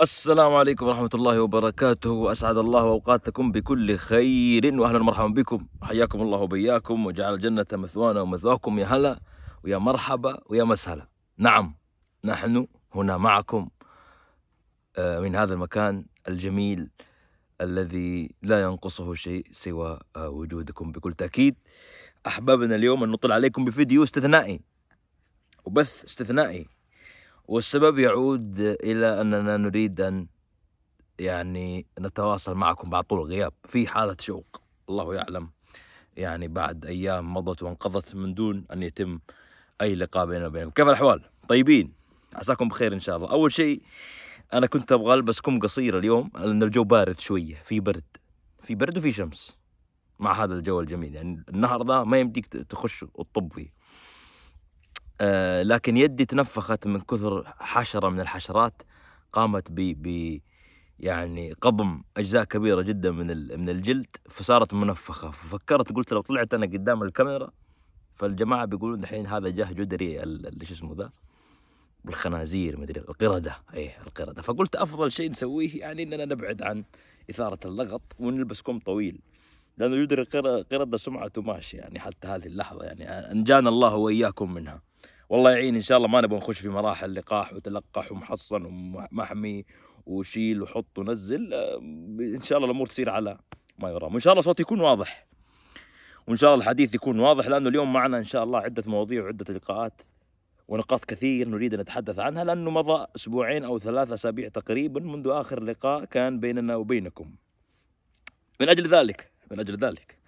السلام عليكم ورحمة الله وبركاته وأسعد الله أوقاتكم بكل خير وأهلا ومرحبا بكم حياكم الله وبياكم وجعل الجنة مثوانا ومثواكم يا هلا ويا مرحبا ويا مسهلا نعم نحن هنا معكم آه، من هذا المكان الجميل الذي لا ينقصه شيء سوى آه، وجودكم بكل تأكيد أحبابنا اليوم أن نطلع عليكم بفيديو استثنائي وبث استثنائي والسبب يعود إلى أننا نريد أن يعني نتواصل معكم بعد طول الغياب في حالة شوق الله يعلم يعني بعد أيام مضت وانقضت من دون أن يتم أي لقاء بيننا وبينكم كيف الأحوال؟ طيبين؟ عساكم بخير إن شاء الله أول شيء أنا كنت أبغى ألبس كم قصيرة اليوم لأن الجو بارد شوية في برد في برد وفي شمس مع هذا الجو الجميل يعني النهر ذا ما يمديك تخش وتطب فيه آه لكن يدي تنفخت من كثر حشره من الحشرات قامت ب ب يعني قضم اجزاء كبيره جدا من من الجلد فصارت منفخه ففكرت قلت لو طلعت انا قدام الكاميرا فالجماعه بيقولون الحين هذا جاه جدري شو اسمه ذا بالخنازير مدري القرده ايه القرده فقلت افضل شيء نسويه يعني اننا نبعد عن اثاره اللغط ونلبس كم طويل لانه جدري القرده سمعته ماشي يعني حتى هذه اللحظه يعني انجانا الله واياكم منها والله يعين ان شاء الله ما نبغى نخش في مراحل لقاح وتلقح ومحصن ومحمي وشيل وحط ونزل آه، ان شاء الله الامور تصير على ما يرام وان شاء الله صوتي يكون واضح وان شاء الله الحديث يكون واضح لانه اليوم معنا ان شاء الله عده مواضيع وعده لقاءات ونقاط كثير نريد ان نتحدث عنها لانه مضى اسبوعين او ثلاثة اسابيع تقريبا منذ اخر لقاء كان بيننا وبينكم من اجل ذلك من اجل ذلك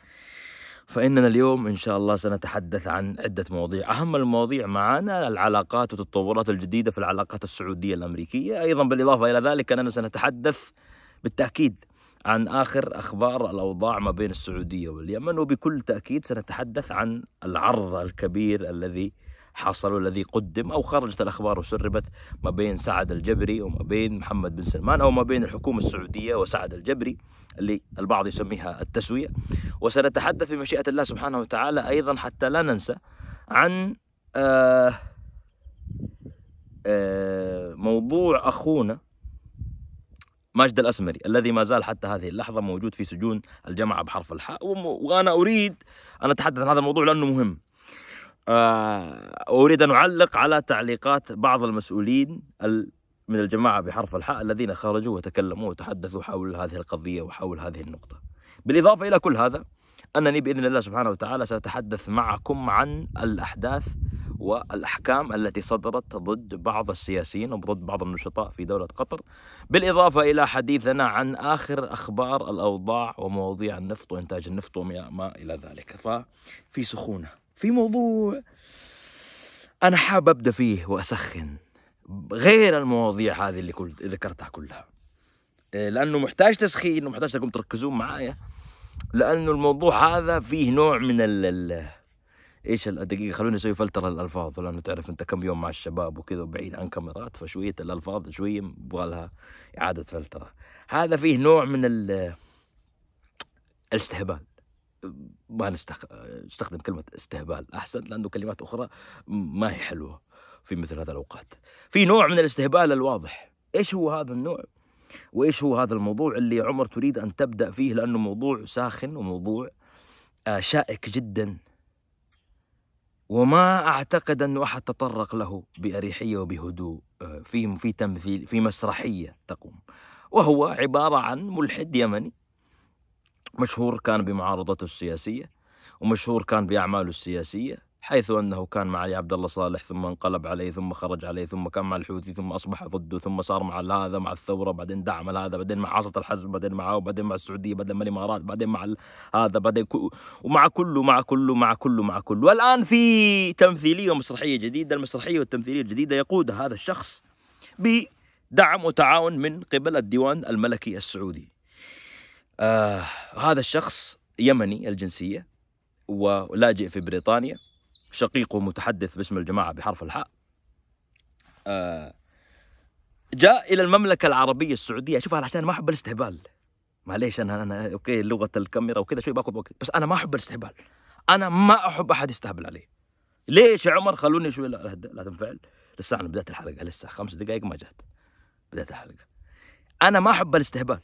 فإننا اليوم إن شاء الله سنتحدث عن عدة مواضيع أهم المواضيع معنا العلاقات والتطورات الجديدة في العلاقات السعودية الأمريكية أيضا بالإضافة إلى ذلك أننا سنتحدث بالتأكيد عن آخر أخبار الأوضاع ما بين السعودية واليمن وبكل تأكيد سنتحدث عن العرض الكبير الذي حصل والذي قدم أو خرجت الأخبار وسربت ما بين سعد الجبري وما بين محمد بن سلمان أو ما بين الحكومة السعودية وسعد الجبري اللي البعض يسميها التسوية وسنتحدث بمشيئة الله سبحانه وتعالى أيضا حتى لا ننسى عن آه آه موضوع أخونا ماجد الأسمري الذي ما زال حتى هذه اللحظة موجود في سجون الجماعة بحرف الحاء وأنا أريد أن أتحدث عن هذا الموضوع لأنه مهم آه، أريد أن أعلق على تعليقات بعض المسؤولين من الجماعة بحرف الحاء الذين خرجوا وتكلموا وتحدثوا حول هذه القضية وحول هذه النقطة بالإضافة إلى كل هذا أنني بإذن الله سبحانه وتعالى سأتحدث معكم عن الأحداث والأحكام التي صدرت ضد بعض السياسيين وضد بعض النشطاء في دولة قطر بالإضافة إلى حديثنا عن آخر أخبار الأوضاع ومواضيع النفط وإنتاج النفط وما إلى ذلك ففي سخونة في موضوع أنا حاب أبدأ فيه وأسخن غير المواضيع هذه اللي كل ذكرتها كلها إيه، لأنه محتاج تسخين ومحتاج أنكم تركزون معايا لأنه الموضوع هذا فيه نوع من ال ايش الدقيقه خلوني اسوي فلتر الالفاظ لانه تعرف انت كم يوم مع الشباب وكذا وبعيد عن كاميرات فشويه الالفاظ شويه يبغى لها اعاده فلتره هذا فيه نوع من الاستهبال ما نستخدم كلمة استهبال أحسن لأنه كلمات أخرى ما هي حلوة في مثل هذا الأوقات في نوع من الاستهبال الواضح إيش هو هذا النوع؟ وإيش هو هذا الموضوع اللي عمر تريد أن تبدأ فيه لأنه موضوع ساخن وموضوع آه، شائك جدا وما أعتقد أنه أحد تطرق له بأريحية وبهدوء آه، في في تمثيل في مسرحية تقوم وهو عبارة عن ملحد يمني مشهور كان بمعارضته السياسية ومشهور كان بأعماله السياسية حيث أنه كان مع علي عبد الله صالح ثم انقلب عليه ثم خرج عليه ثم كان مع الحوثي ثم أصبح ضده ثم صار مع هذا مع الثورة بعدين دعم هذا بعدين مع عاصمة الحزب بعدين معه بعدين مع السعودية بعدين مع الإمارات بعدين مع هذا بعدين كو ومع كله مع كله مع كله مع كله والآن في تمثيلية ومسرحية جديدة المسرحية والتمثيلية الجديدة يقودها هذا الشخص بدعم وتعاون من قبل الديوان الملكي السعودي آه هذا الشخص يمني الجنسية ولاجئ في بريطانيا شقيقه متحدث باسم الجماعة بحرف الحاء آه جاء إلى المملكة العربية السعودية شوف عشان ما أحب الاستهبال معليش أنا أنا أوكي لغة الكاميرا وكذا شوي باخذ وقت بس أنا ما أحب الاستهبال أنا ما أحب أحد يستهبل علي ليش يا عمر خلوني شوي لا, لا تنفعل لسه أنا بداية الحلقة لسه خمس دقائق ما جات بداية الحلقة أنا ما أحب الاستهبال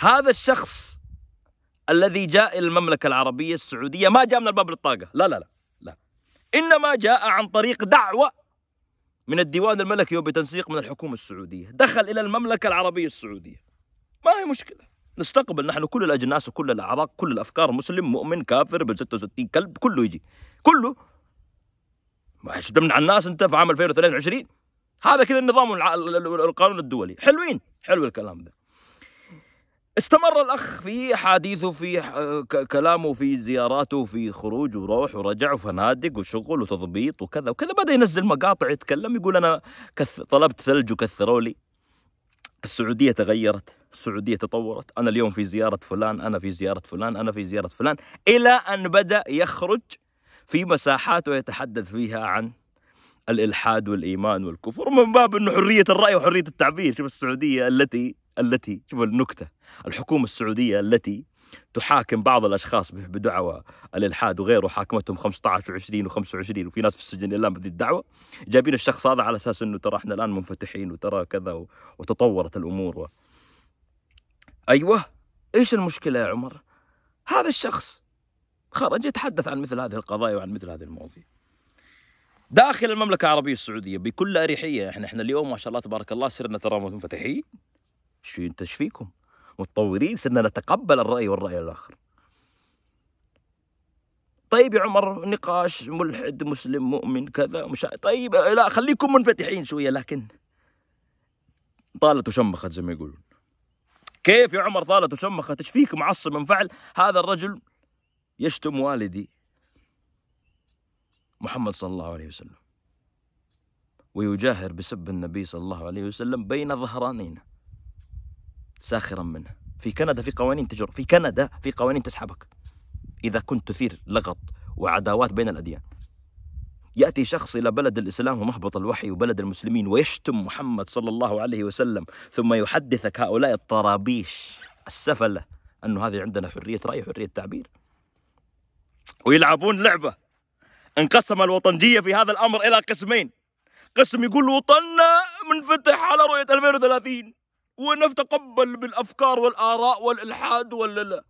هذا الشخص الذي جاء إلى المملكة العربية السعودية ما جاء من الباب للطاقة لا لا لا لا إنما جاء عن طريق دعوة من الديوان الملكي وبتنسيق من الحكومة السعودية دخل إلى المملكة العربية السعودية ما هي مشكلة نستقبل نحن كل الأجناس وكل الأعراق كل الأفكار مسلم مؤمن كافر بال 66 كلب كله يجي كله ما تمنع الناس أنت في عام 2023 هذا كذا النظام القانون الدولي حلوين حلو الكلام ده استمر الأخ في حديثه في كلامه في زياراته في خروج وروح ورجع وفنادق وشغل وتضبيط وكذا وكذا بدأ ينزل مقاطع يتكلم يقول أنا كث... طلبت ثلج وكثروا لي السعودية تغيرت السعودية تطورت أنا اليوم في زيارة فلان أنا في زيارة فلان أنا في زيارة فلان إلى أن بدأ يخرج في مساحات ويتحدث فيها عن الإلحاد والإيمان والكفر من باب أنه حرية الرأي وحرية التعبير شوف السعودية التي التي شوف النكتة الحكومة السعودية التي تحاكم بعض الاشخاص بدعوى الالحاد وغيره حاكمتهم 15 و20 و25 وفي ناس في السجن الان بذي الدعوه جايبين الشخص هذا على اساس انه ترى احنا الان منفتحين وترى كذا وتطورت الامور و... ايوه ايش المشكله يا عمر؟ هذا الشخص خرج يتحدث عن مثل هذه القضايا وعن مثل هذه المواضيع. داخل المملكه العربيه السعوديه بكل اريحيه احنا احنا اليوم ما شاء الله تبارك الله صرنا ترى منفتحين شو انت ايش فيكم؟ متطورين صرنا نتقبل الراي والراي الاخر. طيب يا عمر نقاش ملحد مسلم مؤمن كذا مش طيب لا خليكم منفتحين شويه لكن طالت وشمخت زي ما يقولون. كيف يا عمر طالت وشمخت ايش فيك معصب فعل هذا الرجل يشتم والدي محمد صلى الله عليه وسلم ويجاهر بسب النبي صلى الله عليه وسلم بين ظهرانينا ساخرا منه في كندا في قوانين تجر في كندا في قوانين تسحبك إذا كنت تثير لغط وعداوات بين الأديان يأتي شخص إلى بلد الإسلام ومهبط الوحي وبلد المسلمين ويشتم محمد صلى الله عليه وسلم ثم يحدثك هؤلاء الطرابيش السفلة أنه هذه عندنا حرية رأي وحرية تعبير ويلعبون لعبة انقسم الوطنجية في هذا الأمر إلى قسمين قسم يقول وطننا منفتح على رؤية 2030 ونتقبل بالافكار والاراء والالحاد ولا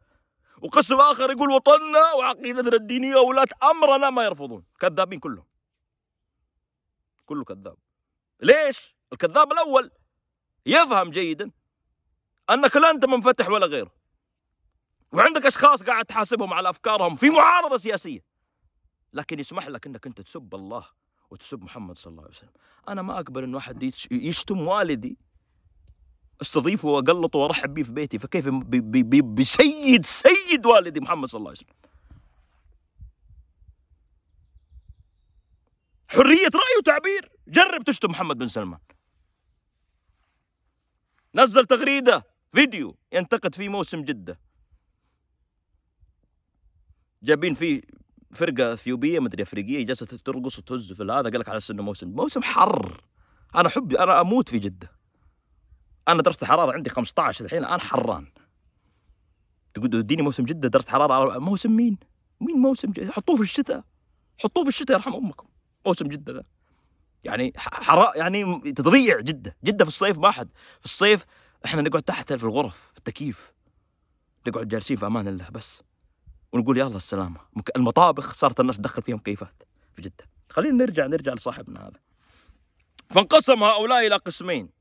وقسم اخر يقول وطننا وعقيدتنا الدينيه وولاة امرنا ما يرفضون كذابين كلهم كله كذاب ليش الكذاب الاول يفهم جيدا انك لا انت منفتح ولا غيره وعندك اشخاص قاعد تحاسبهم على افكارهم في معارضه سياسيه لكن يسمح لك انك انت تسب الله وتسب محمد صلى الله عليه وسلم انا ما اقبل ان واحد يشتم والدي استضيفه واقلطه وارحب به في بيتي فكيف بسيد سيد والدي محمد صلى الله عليه وسلم حرية رأي وتعبير جرب تشتم محمد بن سلمان نزل تغريدة فيديو ينتقد فيه موسم جدة جايبين فيه فرقة اثيوبية مدري افريقية جالسة ترقص وتهز في هذا قال لك على انه موسم موسم حر انا حبي انا اموت في جدة انا درجه الحراره عندي 15 الحين الان حران تقول اديني موسم جده درجه حراره موسم مين؟ مين موسم جده؟ حطوه في الشتاء حطوه في الشتاء يرحم امكم موسم جده ذا يعني حراء يعني تضيع جده جده في الصيف ما حد في الصيف احنا نقعد تحت في الغرف في التكييف نقعد جالسين في امان الله بس ونقول يلا السلامه المطابخ صارت الناس تدخل فيها مكيفات في جده خلينا نرجع نرجع لصاحبنا هذا فانقسم هؤلاء الى قسمين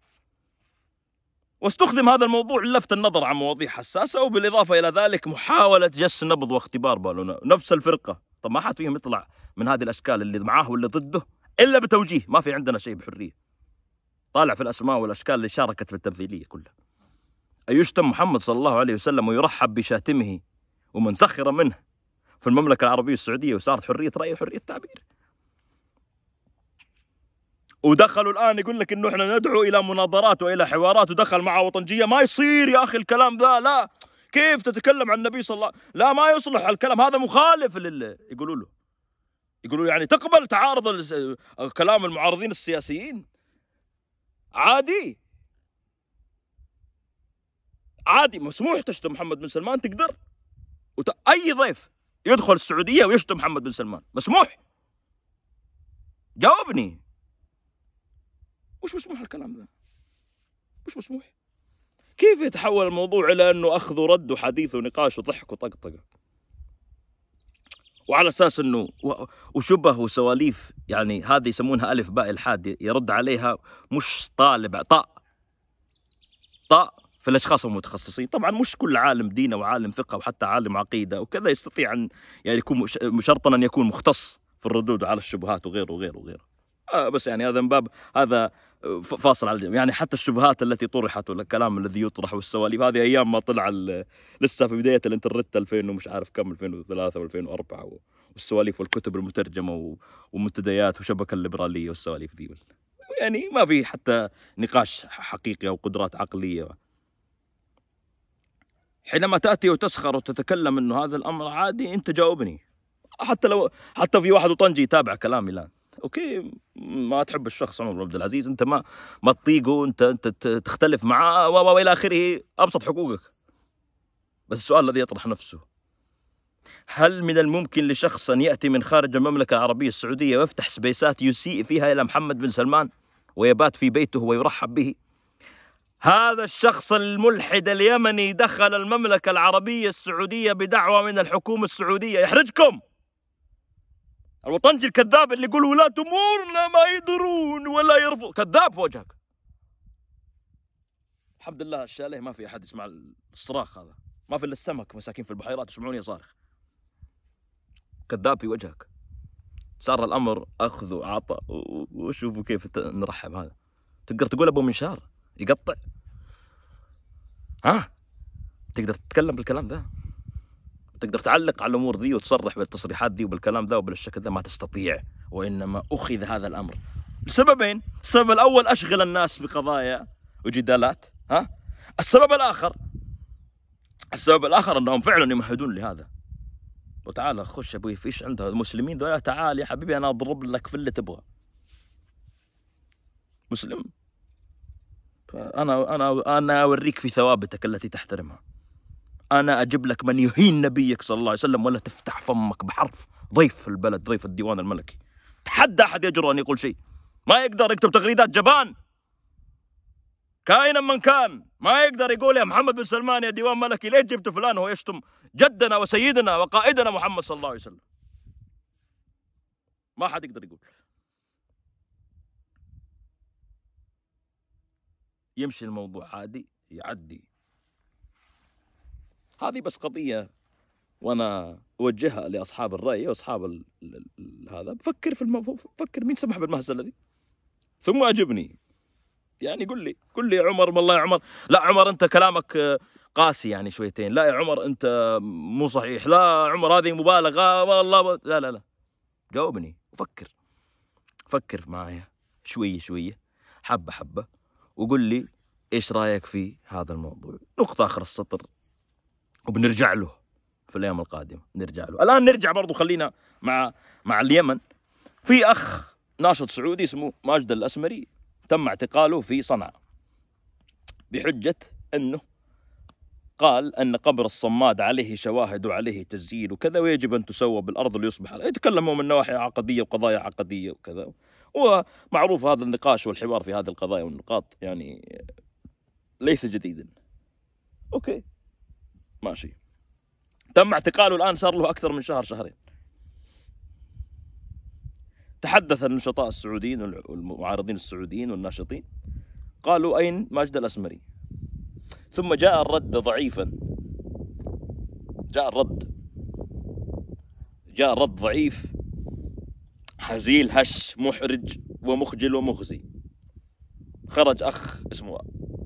واستخدم هذا الموضوع للفت النظر عن مواضيع حساسة وبالإضافة إلى ذلك محاولة جس نبض واختبار بالونا نفس الفرقة طب ما حد فيهم يطلع من هذه الأشكال اللي معاه واللي ضده إلا بتوجيه ما في عندنا شيء بحرية طالع في الأسماء والأشكال اللي شاركت في التمثيلية كلها أيشتم محمد صلى الله عليه وسلم ويرحب بشاتمه ومن سخر منه في المملكة العربية السعودية وصارت حرية رأي وحرية تعبير ودخلوا الان يقول لك انه احنا ندعو الى مناظرات والى حوارات ودخل مع وطنجيه ما يصير يا اخي الكلام ذا لا كيف تتكلم عن النبي صلى الله لا ما يصلح الكلام هذا مخالف لل يقولوا له يقولوا يعني تقبل تعارض كلام المعارضين السياسيين عادي عادي مسموح تشتم محمد بن سلمان تقدر وت... اي ضيف يدخل السعوديه ويشتم محمد بن سلمان مسموح جاوبني وش مسموح الكلام ذا مش مسموح كيف يتحول الموضوع إلى أنه أخذ ورد وحديث ونقاش وضحك وطقطقة وعلى أساس أنه وشبه وسواليف يعني هذه يسمونها ألف باء الحاد يرد عليها مش طالب طاء طاء في الاشخاص المتخصصين طبعا مش كل عالم دين وعالم ثقه وحتى عالم عقيده وكذا يستطيع ان يعني يكون شرطا ان يكون مختص في الردود على الشبهات وغيره وغيره وغيره آه بس يعني هذا من باب هذا فاصل على جنب يعني حتى الشبهات التي طرحت والكلام الذي يطرح والسواليف هذه ايام ما طلع لسه في بدايه الانترنت 2000 ومش عارف كم 2003 و2004 والسواليف والكتب المترجمه ومنتديات وشبكه الليبراليه والسواليف ذي يعني ما في حتى نقاش حقيقي او قدرات عقليه حينما تاتي وتسخر وتتكلم انه هذا الامر عادي انت جاوبني حتى لو حتى في واحد وطنجي يتابع كلامي الان اوكي ما تحب الشخص عمر بن عبد العزيز انت ما ما تطيقه انت انت تختلف معاه و و والى اخره ابسط حقوقك بس السؤال الذي يطرح نفسه هل من الممكن لشخص ان ياتي من خارج المملكه العربيه السعوديه ويفتح سبيسات يسيء فيها الى محمد بن سلمان ويبات في بيته ويرحب به هذا الشخص الملحد اليمني دخل المملكة العربية السعودية بدعوة من الحكومة السعودية يحرجكم الوطنجي الكذاب اللي يقول ولاة امورنا ما يدرون ولا يرفض كذاب في وجهك الحمد لله الشاليه ما في احد يسمع الصراخ هذا ما في الا السمك مساكين في البحيرات يسمعوني صارخ كذاب في وجهك صار الامر اخذ وعطى وشوفوا كيف نرحب هذا تقدر تقول ابو منشار يقطع ها تقدر تتكلم بالكلام ذا تقدر تعلق على الامور ذي وتصرح بالتصريحات ذي وبالكلام ذا وبالشكل ذا ما تستطيع وانما اخذ هذا الامر لسببين السبب الاول اشغل الناس بقضايا وجدالات ها السبب الاخر السبب الاخر انهم فعلا يمهدون لهذا وتعال خش يا ابوي فيش عندها المسلمين ذولا تعال يا حبيبي انا اضرب لك في اللي تبغى مسلم انا انا انا اوريك في ثوابتك التي تحترمها انا اجيب لك من يهين نبيك صلى الله عليه وسلم ولا تفتح فمك بحرف ضيف البلد ضيف الديوان الملكي تحدى احد يجرؤ ان يقول شيء ما يقدر يكتب تغريدات جبان كائنا من كان ما يقدر يقول يا محمد بن سلمان يا ديوان ملكي ليه جبت فلان وهو يشتم جدنا وسيدنا وقائدنا محمد صلى الله عليه وسلم ما حد يقدر يقول يمشي الموضوع عادي يعدي هذه بس قضية وانا اوجهها لاصحاب الراي واصحاب الـ الـ الـ هذا فكر في المفهوم فكر مين سمح بالمهزله ذي ثم اجبني يعني قل لي قل لي يا عمر والله يا عمر لا عمر انت كلامك آه، قاسي يعني شويتين لا يا عمر انت مو صحيح لا عمر هذه مبالغه والله آه، لا لا لا جاوبني وفكر فكر معايا شويه شويه حبه حبه وقل لي ايش رايك في هذا الموضوع نقطه اخر السطر وبنرجع له في الايام القادمه نرجع له الان نرجع برضو خلينا مع مع اليمن في اخ ناشط سعودي اسمه ماجد الاسمري تم اعتقاله في صنعاء بحجه انه قال ان قبر الصماد عليه شواهد وعليه تسجيل وكذا ويجب ان تسوى بالارض ليصبح يتكلموا من نواحي عقديه وقضايا عقديه وكذا ومعروف هذا النقاش والحوار في هذه القضايا والنقاط يعني ليس جديدا اوكي ماشي تم اعتقاله الآن صار له أكثر من شهر شهرين تحدث النشطاء السعوديين والمعارضين السعوديين والناشطين قالوا أين ماجد الأسمري ثم جاء الرد ضعيفا جاء الرد جاء الرد ضعيف هزيل هش محرج ومخجل ومخزي خرج أخ اسمه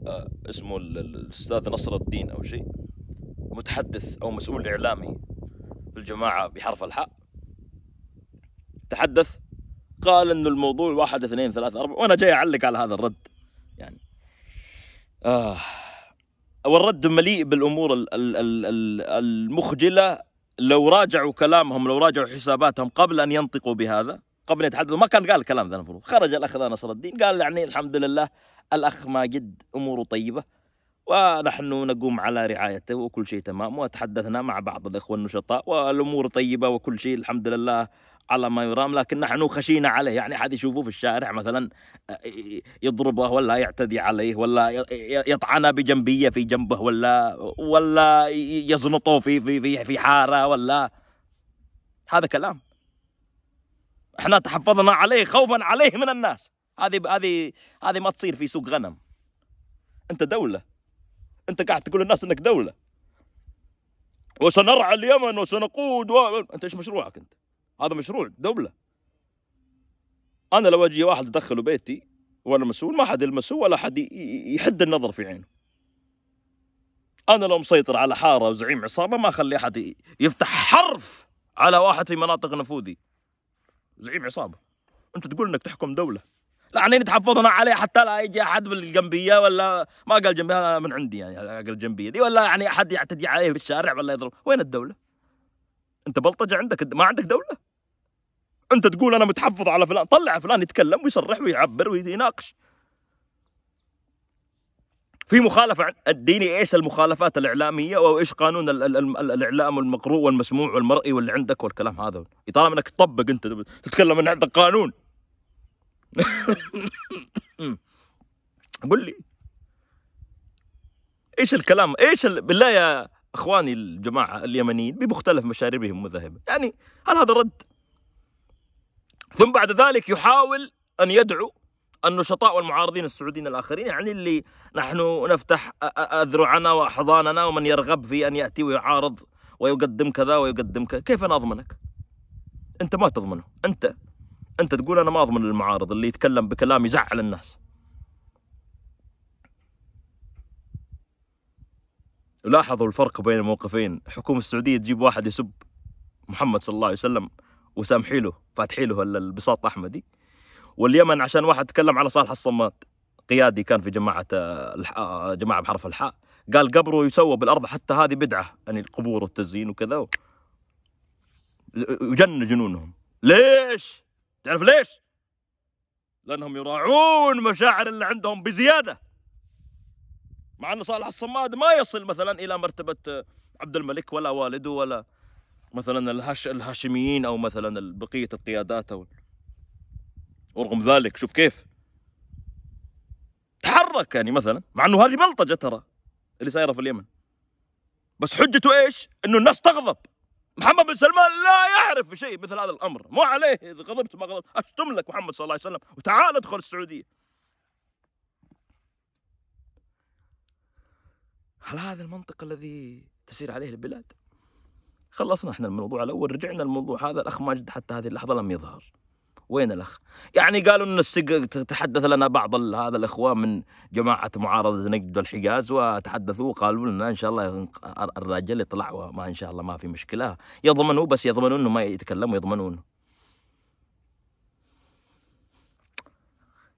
آه، اسمه الأستاذ نصر الدين أو شيء متحدث أو مسؤول إعلامي في الجماعة بحرف الحاء تحدث قال أن الموضوع واحد اثنين ثلاثة أربعة وأنا جاي أعلق على هذا الرد يعني آه والرد مليء بالأمور المخجلة لو راجعوا كلامهم لو راجعوا حساباتهم قبل أن ينطقوا بهذا قبل أن يتحدثوا ما كان قال الكلام ذا المفروض خرج الأخ نصر الدين قال يعني الحمد لله الأخ ماجد أموره طيبة ونحن نقوم على رعايته وكل شيء تمام وتحدثنا مع بعض الإخوة النشطاء والأمور طيبة وكل شيء الحمد لله على ما يرام لكن نحن خشينا عليه يعني حد يشوفه في الشارع مثلا آه، يضربه ولا يعتدي عليه ولا يطعنه بجنبيه في جنبه ولا ولا يزنطه في في في في حاره ولا هذا كلام احنا تحفظنا عليه خوفا عليه من الناس هذه هذه هذه ما تصير في سوق غنم انت دوله انت قاعد تقول للناس انك دوله وسنرعى اليمن وسنقود و... انت ايش مشروعك انت؟ هذا مشروع دوله انا لو اجي واحد ادخله بيتي وانا مسؤول ما حد يلمسه ولا حد يحد النظر في عينه انا لو مسيطر على حاره وزعيم عصابه ما اخلي احد يفتح حرف على واحد في مناطق نفوذي زعيم عصابه انت تقول انك تحكم دوله احنا يعني نتحفظنا عليه حتى لا يجي احد بالجنبيه ولا ما قال جنبيه من عندي يعني قال الجنبيه دي ولا يعني احد يعتدي عليه بالشارع ولا يضرب وين الدوله؟ انت بلطجه عندك ما عندك دوله؟ انت تقول انا متحفظ على فلان طلع فلان يتكلم ويصرح ويعبر ويناقش في مخالفة اديني ايش المخالفات الاعلامية وايش قانون الـ الـ الـ الاعلام المقروء والمسموع والمرئي واللي عندك والكلام هذا طالما انك تطبق انت تتكلم ان عندك قانون قل لي ايش الكلام ايش ال... بالله يا اخواني الجماعه اليمنيين بمختلف مشاربهم ومذاهبهم يعني هل هذا رد ثم بعد ذلك يحاول ان يدعو النشطاء والمعارضين السعوديين الاخرين يعني اللي نحن نفتح اذرعنا واحضاننا ومن يرغب في ان ياتي ويعارض ويقدم كذا ويقدم كذا كيف انا اضمنك انت ما تضمنه انت انت تقول انا ما اضمن المعارض اللي يتكلم بكلام يزعل الناس لاحظوا الفرق بين الموقفين حكومة السعودية تجيب واحد يسب محمد صلى الله عليه وسلم وسامحي له فاتحي له البساط احمدي واليمن عشان واحد تكلم على صالح الصماد قيادي كان في جماعة جماعة بحرف الحاء قال قبره يسوى بالأرض حتى هذه بدعة يعني القبور والتزيين وكذا وجن جنونهم ليش؟ تعرف ليش؟ لأنهم يراعون مشاعر اللي عندهم بزيادة مع أن صالح الصماد ما يصل مثلا إلى مرتبة آه، عبد الملك ولا والده ولا مثلا الهاش الهاشميين أو مثلا بقية القيادات أو ورغم ذلك شوف كيف تحرك يعني مثلا مع أنه هذه بلطجة ترى اللي صايرة في اليمن بس حجته إيش؟ أنه الناس تغضب محمد بن سلمان لا يعرف شيء مثل هذا الامر مو عليه اذا غضبت ما غضبت اشتم لك محمد صلى الله عليه وسلم وتعال ادخل السعوديه هل هذا المنطق الذي تسير عليه البلاد خلصنا احنا الموضوع الاول رجعنا الموضوع هذا الاخ ماجد حتى هذه اللحظه لم يظهر وين الاخ؟ يعني قالوا ان السق تحدث لنا بعض هذا الاخوان من جماعه معارضه نجد الحجاز وتحدثوا وقالوا لنا ان شاء الله الراجل يطلع وما ان شاء الله ما في مشكله يضمنوا بس يضمنوا انه ما يتكلم ويضمنون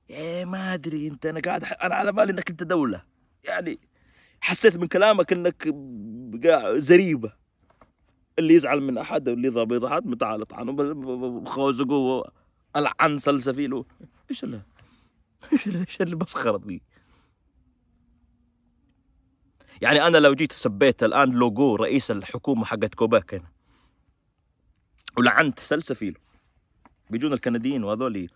ايه ما ادري انت انا قاعد انا على بالي انك انت دوله يعني حسيت من كلامك انك زريبه اللي يزعل من احد واللي يضرب احد تعال اطعنه بخوزقه العن سلسفيلو ايش لا ايش لا ايش المسخره ذي يعني انا لو جيت سبيت الان لوجو رئيس الحكومه حقت كوباك هنا ولعنت سلسفيلو بيجون الكنديين وهذول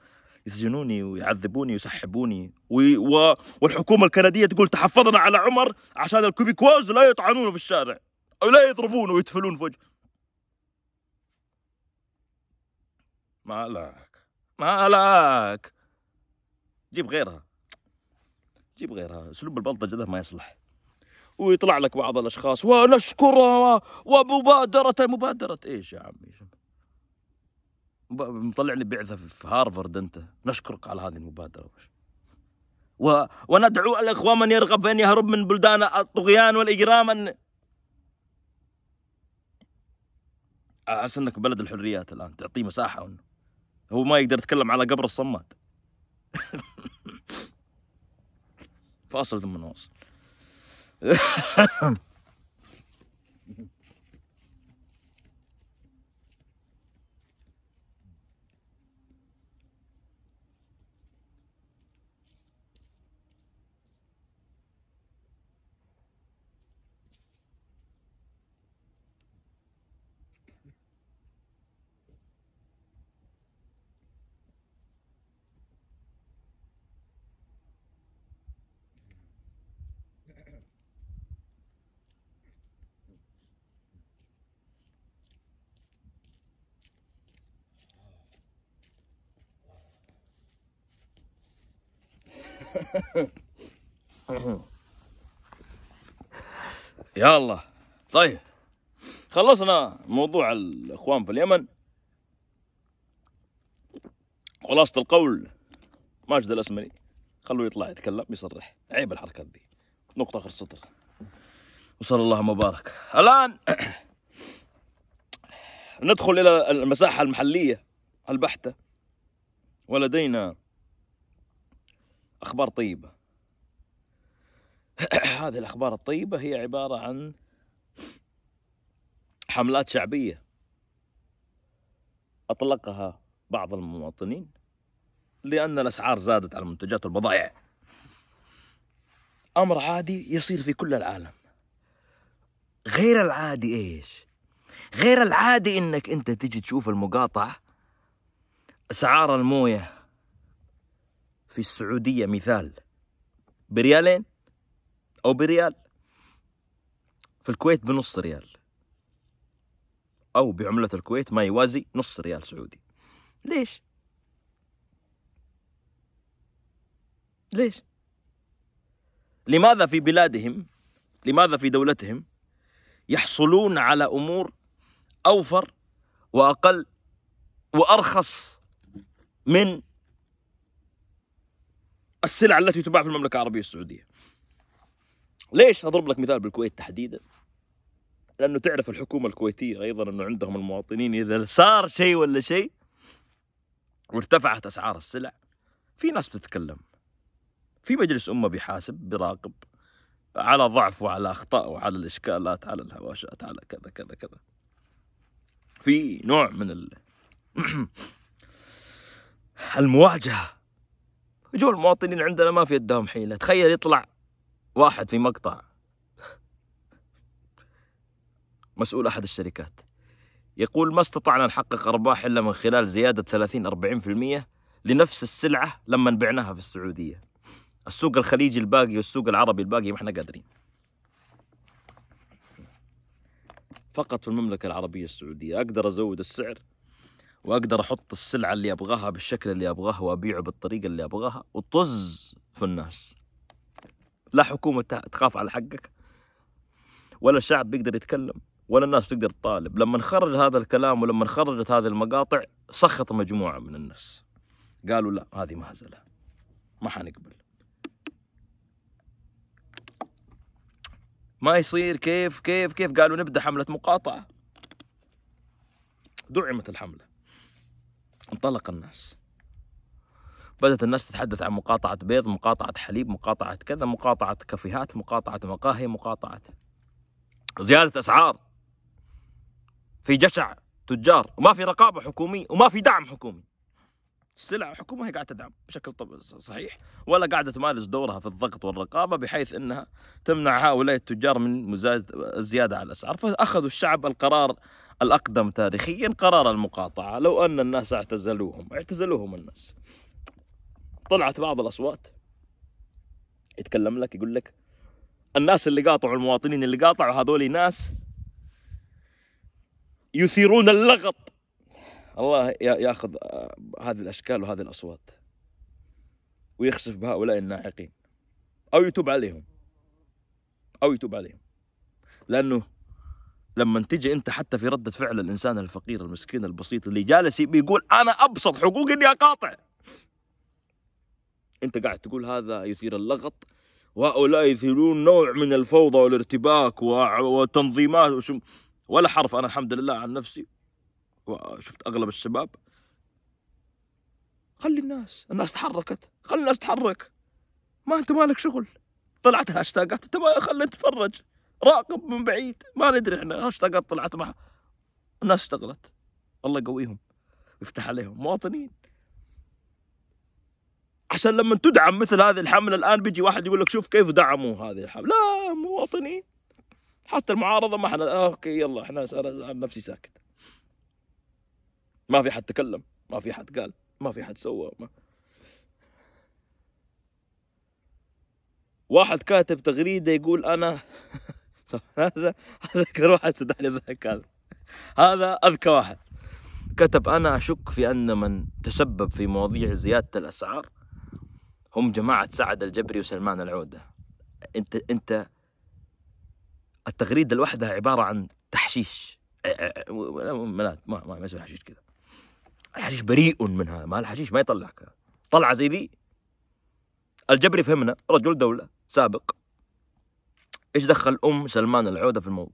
يسجنوني ويعذبوني ويسحبوني و... و... والحكومه الكنديه تقول تحفظنا على عمر عشان الكوبيكواز لا يطعنونه في الشارع او لا يضربونه ويتفلون في وجهه ما لا مالك جيب غيرها جيب غيرها اسلوب البلطجه ذا ما يصلح ويطلع لك بعض الاشخاص ونشكرها ومبادره مبادره ايش يا عمي مطلع لي بعثه في هارفرد انت نشكرك على هذه المبادره و... وندعو الاخوه من يرغب ان يهرب من بلدان الطغيان والاجرام ان... احس انك بلد الحريات الان تعطيه مساحه ون... هو ما يقدر يتكلم على قبر الصماد فاصل ثم نواصل يلا طيب خلصنا موضوع الاخوان في اليمن خلاصة القول ماجد الاسمري خلوه يطلع يتكلم يصرح عيب الحركات دي نقطة اخر السطر وصلى الله مبارك الآن ندخل إلى المساحة المحلية البحتة ولدينا أخبار طيبة هذه الأخبار الطيبة هي عبارة عن حملات شعبية أطلقها بعض المواطنين لأن الأسعار زادت على المنتجات والبضائع أمر عادي يصير في كل العالم غير العادي إيش؟ غير العادي إنك أنت تجي تشوف المقاطعة أسعار الموية في السعودية مثال بريالين أو بريال في الكويت بنص ريال أو بعملة الكويت ما يوازي نص ريال سعودي ليش؟ ليش؟ لماذا في بلادهم لماذا في دولتهم يحصلون على أمور أوفر وأقل وأرخص من السلع التي تباع في المملكة العربية السعودية ليش اضرب لك مثال بالكويت تحديدا لانه تعرف الحكومه الكويتيه ايضا انه عندهم المواطنين اذا صار شيء ولا شيء وارتفعت اسعار السلع في ناس بتتكلم في مجلس امه بيحاسب بيراقب على ضعف وعلى اخطاء وعلى الاشكالات على الهواشات على كذا كذا كذا في نوع من ال... المواجهه جو المواطنين عندنا ما في يدهم حيله تخيل يطلع واحد في مقطع مسؤول أحد الشركات يقول ما استطعنا نحقق أرباح إلا من خلال زيادة 30-40% لنفس السلعة لما بعناها في السعودية السوق الخليجي الباقي والسوق العربي الباقي ما احنا قادرين فقط في المملكة العربية السعودية أقدر أزود السعر وأقدر أحط السلعة اللي أبغاها بالشكل اللي أبغاه وأبيعه بالطريقة اللي أبغاها وطز في الناس لا حكومة تخاف على حقك ولا الشعب بيقدر يتكلم ولا الناس بتقدر تطالب لما خرج هذا الكلام ولما خرجت هذه المقاطع سخط مجموعة من الناس قالوا لا هذه مهزلة ما حنقبل ما يصير كيف كيف كيف قالوا نبدأ حملة مقاطعة دعمت الحملة انطلق الناس بدأت الناس تتحدث عن مقاطعة بيض مقاطعة حليب مقاطعة كذا مقاطعة كافيهات مقاطعة مقاهي مقاطعة زيادة أسعار في جشع تجار وما في رقابة حكومية وما في دعم حكومي السلع الحكومة هي قاعدة تدعم بشكل طب صحيح ولا قاعدة تمارس دورها في الضغط والرقابة بحيث أنها تمنع هؤلاء التجار من الزيادة على الأسعار فأخذوا الشعب القرار الأقدم تاريخيا قرار المقاطعة لو أن الناس اعتزلوهم اعتزلوهم الناس طلعت بعض الاصوات يتكلم لك يقول لك الناس اللي قاطعوا المواطنين اللي قاطعوا هذول ناس يثيرون اللغط الله ياخذ آه، هذه الاشكال وهذه الاصوات ويخسف بهؤلاء الناعقين او يتوب عليهم او يتوب عليهم لانه لما تجي انت حتى في رده فعل الانسان الفقير المسكين البسيط اللي جالس بيقول انا ابسط حقوقي اني اقاطع انت قاعد تقول هذا يثير اللغط وهؤلاء يثيرون نوع من الفوضى والارتباك وتنظيمات وشم ولا حرف انا الحمد لله عن نفسي وشفت اغلب الشباب خلي الناس الناس تحركت خلي الناس تتحرك ما انت مالك شغل طلعت الهاشتاجات انت ما خلينا نتفرج راقب من بعيد ما ندري احنا هاشتاجات طلعت معها الناس اشتغلت الله يقويهم ويفتح عليهم مواطنين عشان لما تدعم مثل هذه الحمله الان بيجي واحد يقول لك شوف كيف دعموا هذه الحمله لا مواطنين حتى المعارضه ما احنا اوكي يلا احنا انا نفسي ساكت ما في حد تكلم ما في حد قال ما في حد سوى ما. واحد كاتب تغريده يقول انا هذا اذكر واحد سدحني ضحك هذا هذا اذكى واحد كتب انا اشك في ان من تسبب في مواضيع زياده الاسعار هم جماعة سعد الجبري وسلمان العودة أنت أنت التغريدة لوحدها عبارة عن تحشيش أه، أه، أه، ما ما ما يسوي حشيش كذا الحشيش بريء من هذا ما الحشيش ما يطلعك طلعة زي ذي الجبري فهمنا رجل دولة سابق ايش دخل ام سلمان العوده في الموضوع؟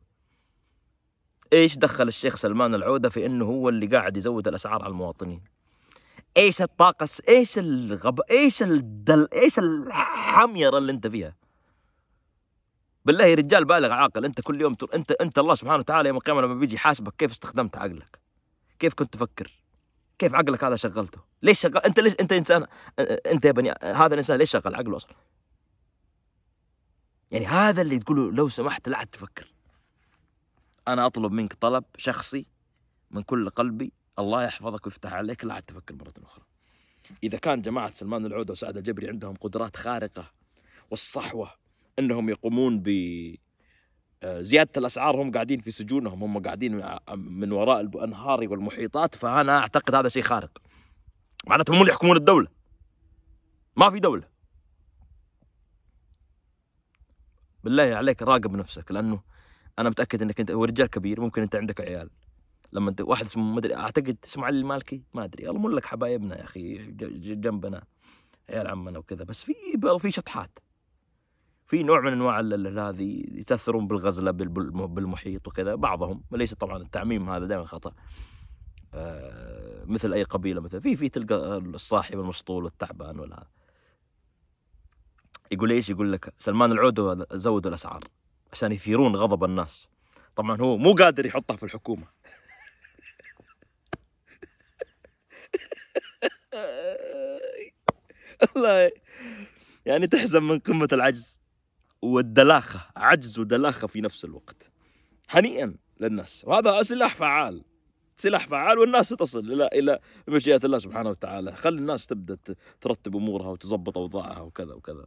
ايش دخل الشيخ سلمان العوده في انه هو اللي قاعد يزود الاسعار على المواطنين؟ ايش الطاقه ايش الغب ايش الدل ايش الحميره اللي انت فيها بالله يا رجال بالغ عاقل انت كل يوم تر... انت انت الله سبحانه وتعالى يوم القيامه لما بيجي يحاسبك كيف استخدمت عقلك كيف كنت تفكر كيف عقلك هذا شغلته ليش شغل انت ليش انت انسان انت يا بني هذا الانسان ليش شغل عقله اصلا يعني هذا اللي تقوله لو سمحت لا تفكر انا اطلب منك طلب شخصي من كل قلبي الله يحفظك ويفتح عليك لا عاد تفكر مرة أخرى إذا كان جماعة سلمان العودة وسعد الجبري عندهم قدرات خارقة والصحوة أنهم يقومون ب آه، زيادة الأسعار هم قاعدين في سجونهم هم قاعدين آه، من وراء الأنهار والمحيطات فأنا أعتقد هذا شيء خارق معناته هم اللي يحكمون الدولة ما في دولة بالله عليك راقب نفسك لأنه أنا متأكد أنك أنت هو رجال كبير ممكن أنت عندك عيال لما واحد اسمه ما ادري اعتقد اسمه علي المالكي ما ادري الله لك حبايبنا يا اخي جنبنا عيال عمنا وكذا بس في في شطحات في نوع من انواع هذه يتاثرون بالغزله بالمحيط وكذا بعضهم ليس طبعا التعميم هذا دائما خطا آه، مثل اي قبيله مثلا في في تلقى الصاحب المسطول والتعبان ولا هذا يقول ايش يقول لك سلمان العود زودوا الاسعار عشان يثيرون غضب الناس طبعا هو مو قادر يحطها في الحكومه والله يعني تحزن من قمة العجز والدلاخة عجز ودلاخة في نفس الوقت هنيئا للناس وهذا سلاح فعال سلاح فعال والناس تصل الى الى مشيئه الله سبحانه وتعالى، خلي الناس تبدا ترتب امورها وتظبط اوضاعها وكذا وكذا.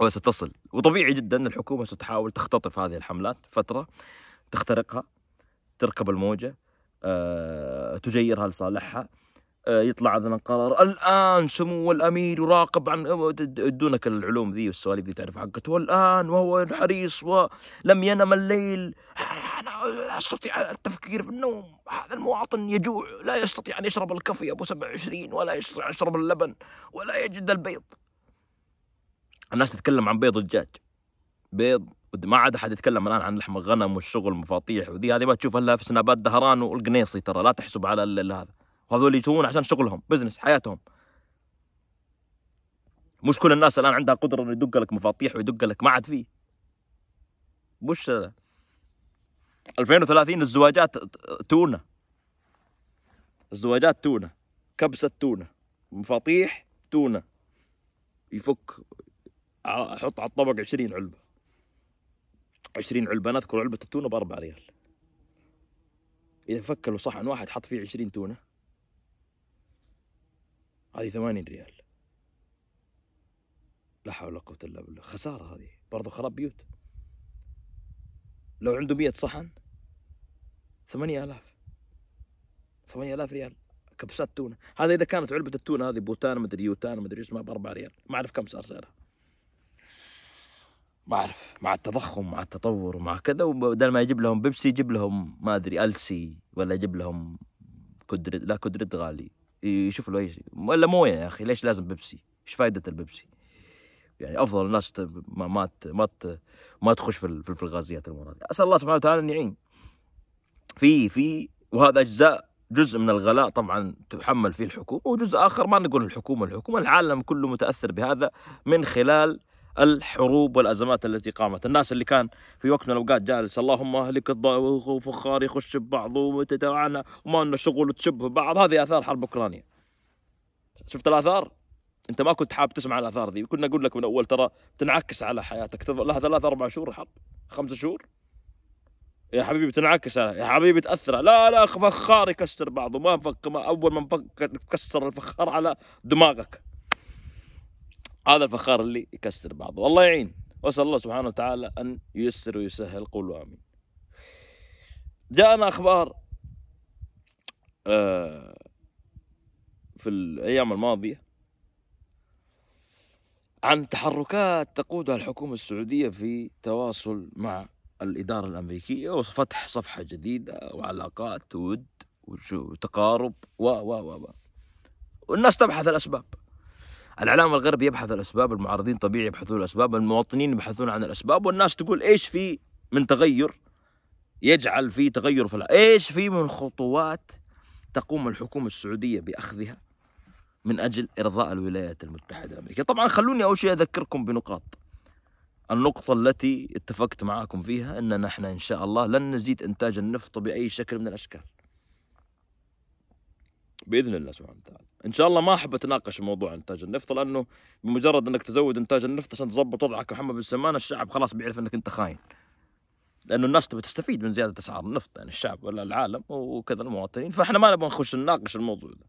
وستصل، وطبيعي جدا ان الحكومه ستحاول تختطف هذه الحملات فتره تخترقها تركب الموجه آه، تجيرها لصالحها آه، يطلع هذا قرار الان سمو الامير يراقب عن يدونك العلوم ذي والسواليف ذي تعرف حقته والان وهو حريص ولم ينم الليل انا لا استطيع التفكير في النوم هذا المواطن يجوع لا يستطيع ان يشرب الكافي ابو 27 ولا يستطيع ان يشرب اللبن ولا يجد البيض الناس تتكلم عن بيض الدجاج بيض ما عاد احد يتكلم الان عن لحم الغنم والشغل المفاطيح وذي هذه ما تشوفها الا في سنابات دهران والقنيصي ترى لا تحسب على هذا وهذول يسوون عشان شغلهم بزنس حياتهم مش كل الناس الان عندها قدره انه يدق لك مفاتيح ويدق لك ما عاد فيه مش 2030 الزواجات تونه الزواجات تونه كبسه تونه مفاتيح تونه يفك احط على الطبق 20 علبه 20 علبه انا اذكر علبه التونه ب 4 ريال اذا فكلوا صحن واحد حط فيه 20 تونه هذه 80 ريال لا حول ولا قوة إلا بالله خسارة هذه برضو خراب بيوت لو عنده 100 صحن 8000 8000 ريال كبسات تونه هذا اذا كانت علبه التونه هذه بوتان مدري يوتان مدري اسمها ب 4 ريال ما اعرف كم صار سعرها ما اعرف مع التضخم مع التطور مع كذا وبدل ما يجيب لهم بيبسي يجيب لهم ما ادري السي ولا يجيب لهم كودريد لا كودريد غالي يشوف له اي شيء ولا مويه يا اخي ليش لازم بيبسي؟ ايش فائده البيبسي؟ يعني افضل الناس ما ما ما, ما تخش في, في الغازيات المناطق اسال الله سبحانه وتعالى ان يعين في في وهذا اجزاء جزء من الغلاء طبعا تحمل فيه الحكومه وجزء اخر ما نقول الحكومه الحكومه العالم كله متاثر بهذا من خلال الحروب والازمات التي قامت، الناس اللي كان في وقت من الاوقات جالس اللهم اهلك الضيوخ وفخار يخش ببعض وتتعانى وما لنا شغل وتشبه بعض، هذه اثار حرب اوكرانيا. شفت الاثار؟ انت ما كنت حاب تسمع الاثار ذي، كنا اقول لك من اول ترى تنعكس على حياتك، لها ثلاث اربع شهور الحرب، خمس شهور. يا حبيبي تنعكس يا حبيبي تاثر لا لا فخار يكسر بعضه ما فك ما اول ما فك تكسر الفخار على دماغك هذا الفخار اللي يكسر بعضه والله يعين واسال الله سبحانه وتعالى ان ييسر ويسهل قولوا امين جاءنا اخبار آه، في الايام الماضيه عن تحركات تقودها الحكومه السعوديه في تواصل مع الاداره الامريكيه وفتح صفحه جديده وعلاقات ود وتقارب و و و والناس تبحث الاسباب الاعلام الغربي يبحث الاسباب المعارضين طبيعي يبحثون الاسباب المواطنين يبحثون عن الاسباب والناس تقول ايش في من تغير يجعل في تغير في ايش في من خطوات تقوم الحكومه السعوديه باخذها من اجل ارضاء الولايات المتحده الامريكيه طبعا خلوني اول شيء اذكركم بنقاط النقطة التي اتفقت معاكم فيها أن نحن إن شاء الله لن نزيد إنتاج النفط بأي شكل من الأشكال باذن الله سبحانه وتعالى ان شاء الله ما احب اتناقش موضوع انتاج النفط لانه بمجرد انك تزود انتاج النفط عشان تظبط وضعك محمد بن سلمان الشعب خلاص بيعرف انك انت خاين لانه الناس تبي تستفيد من زياده اسعار النفط يعني الشعب ولا العالم وكذا المواطنين فاحنا ما نبغى نخش نناقش الموضوع ده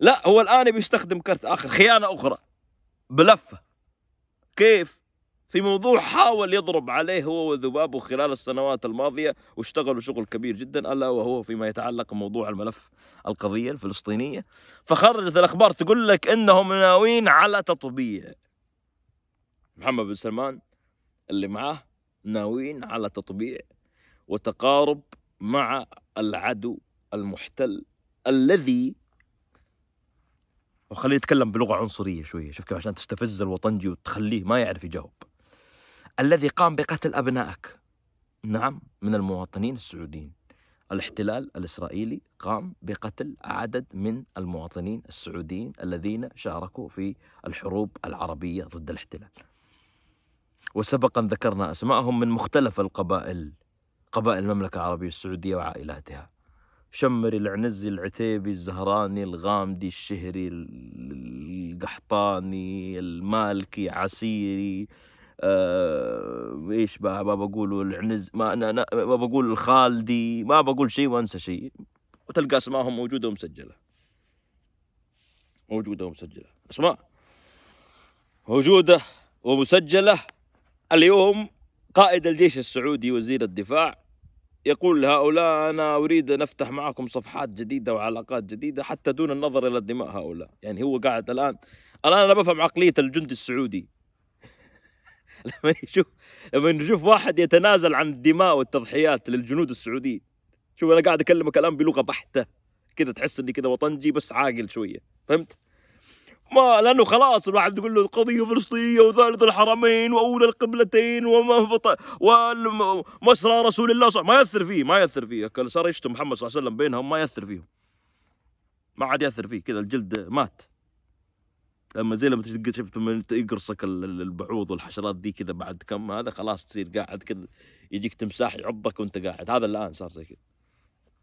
لا هو الان بيستخدم كرت اخر خيانه اخرى بلفه كيف في موضوع حاول يضرب عليه هو وذبابه خلال السنوات الماضية واشتغلوا شغل كبير جدا ألا وهو فيما يتعلق بموضوع الملف القضية الفلسطينية فخرجت الأخبار تقول لك إنهم ناويين على تطبيع محمد بن سلمان اللي معاه ناويين على تطبيع وتقارب مع العدو المحتل الذي وخليه يتكلم بلغه عنصريه شويه شوف كيف عشان تستفز الوطنجي وتخليه ما يعرف يجاوب الذي قام بقتل أبنائك نعم من المواطنين السعوديين الاحتلال الإسرائيلي قام بقتل عدد من المواطنين السعوديين الذين شاركوا في الحروب العربية ضد الاحتلال وسبقا ذكرنا أسماءهم من مختلف القبائل قبائل المملكة العربية السعودية وعائلاتها شمري العنزي العتيبي الزهراني الغامدي الشهري القحطاني المالكي عسيري آه ايش بقى ما بقول العنز ما أنا, أنا ما بقول الخالدي ما بقول شيء وانسى شيء وتلقى اسمائهم موجوده ومسجله موجوده ومسجله اسماء موجوده ومسجله اليوم قائد الجيش السعودي وزير الدفاع يقول لهؤلاء أنا أريد أن أفتح معكم صفحات جديدة وعلاقات جديدة حتى دون النظر إلى دماء هؤلاء يعني هو قاعد الآن الآن أنا بفهم عقلية الجندي السعودي لما نشوف لما نشوف واحد يتنازل عن الدماء والتضحيات للجنود السعوديين شوف انا قاعد اكلمك الان بلغه بحته كذا تحس اني كذا وطنجي بس عاقل شويه فهمت؟ ما لانه خلاص الواحد يقول له قضيه فلسطينيه وثالث الحرمين واولى القبلتين وما بط... ومسرى رسول الله صح ما ياثر فيه ما ياثر فيه صار يشتم محمد صلى الله عليه وسلم بينهم ما ياثر فيهم ما عاد ياثر فيه كذا الجلد مات لما زي لما تجي شفت لما يقرصك البعوض والحشرات ذي كذا بعد كم هذا خلاص تصير قاعد كذا يجيك تمساح يعضك وانت قاعد هذا الان صار زي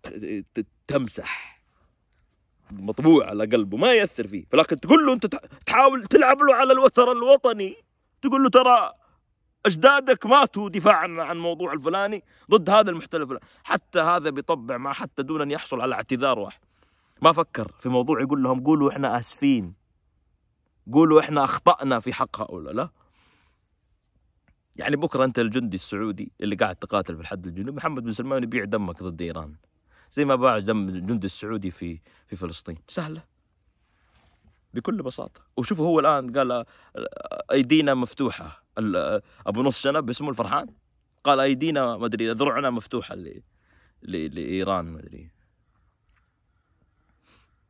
كذا تمسح مطبوع على قلبه ما ياثر فيه فلكن تقول له انت تحاول تلعب له على الوتر الوطني تقول له ترى اجدادك ماتوا دفاعا عن موضوع الفلاني ضد هذا المحتل الفلاني حتى هذا بيطبع ما حتى دون ان يحصل على اعتذار واحد ما فكر في موضوع يقول لهم قولوا احنا اسفين قولوا احنا اخطانا في حق هؤلاء لا يعني بكره انت الجندي السعودي اللي قاعد تقاتل في الحد الجنوبي محمد بن سلمان يبيع دمك ضد ايران زي ما باع دم الجندي السعودي في في فلسطين سهله بكل بساطه وشوفوا هو الان قال آه، ايدينا مفتوحه آه، ابو نص شنب اسمه الفرحان قال ايدينا ما ادري ذروعنا مفتوحه ل... لايران ما ادري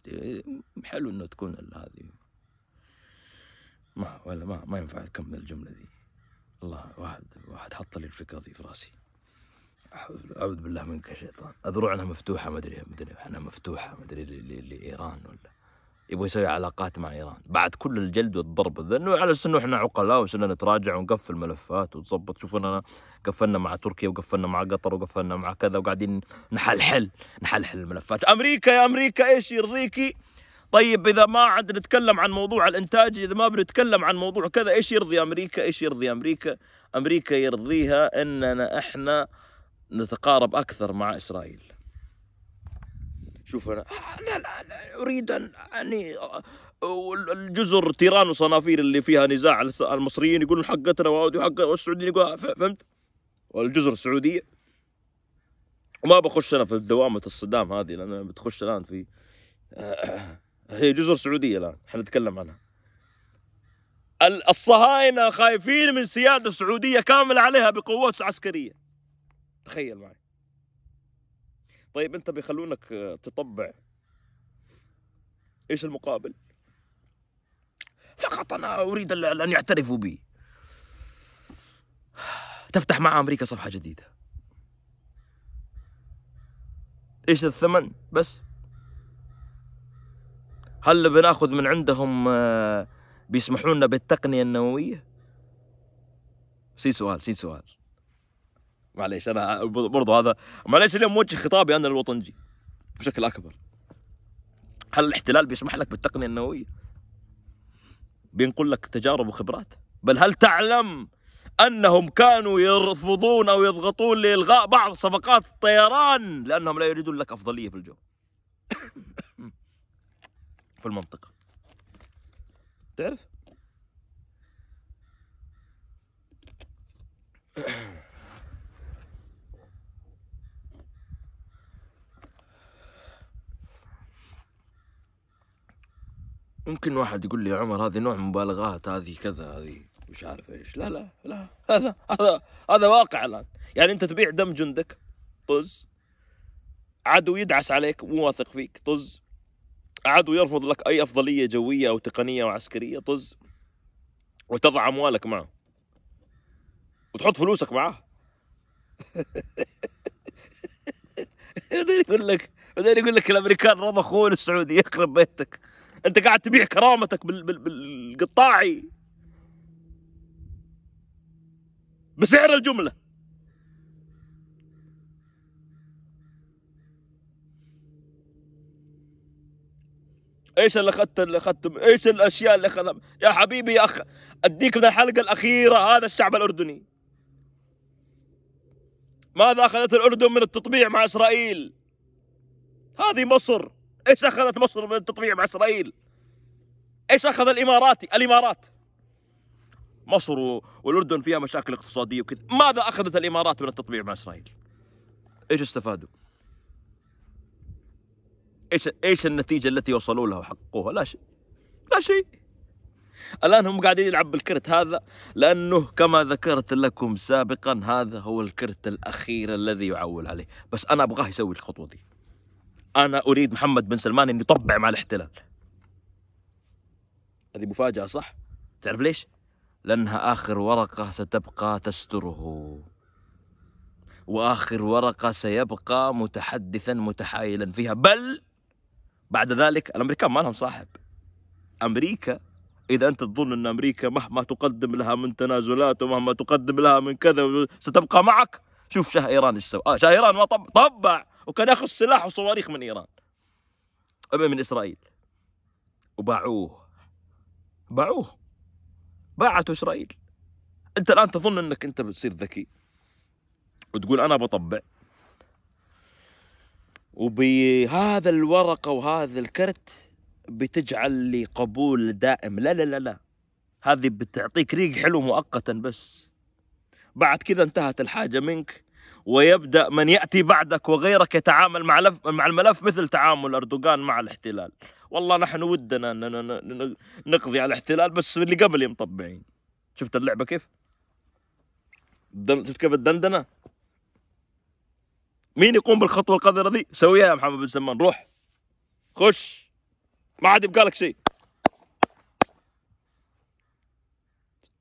إيه، حلو انه تكون هذه ما ولا ما ما ينفع تكمل الجملة ذي الله واحد واحد حط لي الفكرة ذي في راسي أعوذ بالله منك يا شيطان أذرعنا مفتوحة ما أدري ما أدري احنا مفتوحة ما أدري لإيران ولا يبغى يسوي علاقات مع ايران بعد كل الجلد والضرب انه على انه احنا عقلاء وصرنا نتراجع ونقفل ملفات ونظبط شوف انا قفلنا مع تركيا وقفلنا مع قطر وقفلنا مع كذا وقاعدين نحلحل نحلحل الملفات امريكا يا امريكا ايش يرضيكي طيب اذا ما عاد نتكلم عن موضوع الانتاج اذا ما بنتكلم عن موضوع كذا ايش يرضي امريكا ايش يرضي امريكا امريكا يرضيها اننا احنا نتقارب اكثر مع اسرائيل شوف انا لا لا, لا اريد ان يعني الجزر تيران وصنافير اللي فيها نزاع المصريين يقولون حقتنا وحق والسعوديين يقولون فهمت؟ والجزر السعوديه وما بخش انا في دوامه الصدام هذه لان بتخش الان في هي جزر سعوديه الان احنا نتكلم عنها الصهاينه خايفين من سياده سعوديه كامله عليها بقوات عسكريه تخيل معي طيب انت بيخلونك آه، تطبع ايش المقابل فقط انا اريد ان يعترفوا بي تفتح مع امريكا صفحه جديده ايش الثمن بس هل بناخذ من عندهم آه، بيسمحوا لنا بالتقنيه النوويه؟ سي سؤال سي سؤال معليش انا برضو هذا معليش اليوم موجه خطابي انا للوطنجي بشكل اكبر هل الاحتلال بيسمح لك بالتقنيه النوويه؟ بينقل لك تجارب وخبرات بل هل تعلم انهم كانوا يرفضون او يضغطون لالغاء بعض صفقات الطيران لانهم لا يريدون لك افضليه في الجو في المنطقة تعرف ممكن واحد يقول لي يا عمر هذه نوع مبالغات هذه كذا هذه مش عارف ايش لا لا لا هذا هذا هذا واقع الان يعني انت تبيع دم جندك طز عدو يدعس عليك مو واثق فيك طز عدو يرفض لك أي أفضلية جوية أو تقنية أو عسكرية طز وتضع أموالك معه وتحط فلوسك معه بعدين يقول لك بعدين يقول لك الامريكان رضخوا السعودي يخرب بيتك انت قاعد تبيع كرامتك بال... بال... بالقطاعي بسعر الجمله ايش اللي اخذت اللي اخذته ايش الاشياء اللي اخذها يا حبيبي يا اخ اديك من الحلقه الاخيره هذا الشعب الاردني ماذا اخذت الاردن من التطبيع مع اسرائيل هذه مصر ايش اخذت مصر من التطبيع مع اسرائيل ايش اخذ الاماراتي الامارات مصر والاردن فيها مشاكل اقتصاديه وكذا ماذا اخذت الامارات من التطبيع مع اسرائيل ايش استفادوا ايش ايش النتيجه التي وصلوا لها وحققوها؟ لا شيء. لا شيء. الان هم قاعدين يلعب بالكرت هذا لانه كما ذكرت لكم سابقا هذا هو الكرت الاخير الذي يعول عليه، بس انا ابغاه يسوي الخطوه دي. انا اريد محمد بن سلمان ان يطبع مع الاحتلال. هذه مفاجاه صح؟ تعرف ليش؟ لانها اخر ورقه ستبقى تستره. واخر ورقه سيبقى متحدثا متحايلا فيها بل بعد ذلك الامريكان ما لهم صاحب امريكا اذا انت تظن ان امريكا مهما تقدم لها من تنازلات ومهما تقدم لها من كذا ستبقى معك شوف شاه ايران ايش سوى آه شاه ايران ما طب طبع وكان ياخذ سلاح وصواريخ من ايران من اسرائيل وباعوه باعوه باعته اسرائيل انت الان تظن انك انت بتصير ذكي وتقول انا بطبع وبهذا الورقة وهذا الكرت بتجعل لي قبول دائم لا لا لا لا هذه بتعطيك ريق حلو مؤقتا بس بعد كذا انتهت الحاجة منك ويبدأ من يأتي بعدك وغيرك يتعامل مع, لف مع الملف مثل تعامل أردوغان مع الاحتلال والله نحن ودنا نقضي على الاحتلال بس اللي قبل مطبعين شفت اللعبة كيف؟ شفت كيف الدندنة؟ مين يقوم بالخطوه القذره دي سويها يا محمد بن سلمان روح خش ما عاد يبقى لك شيء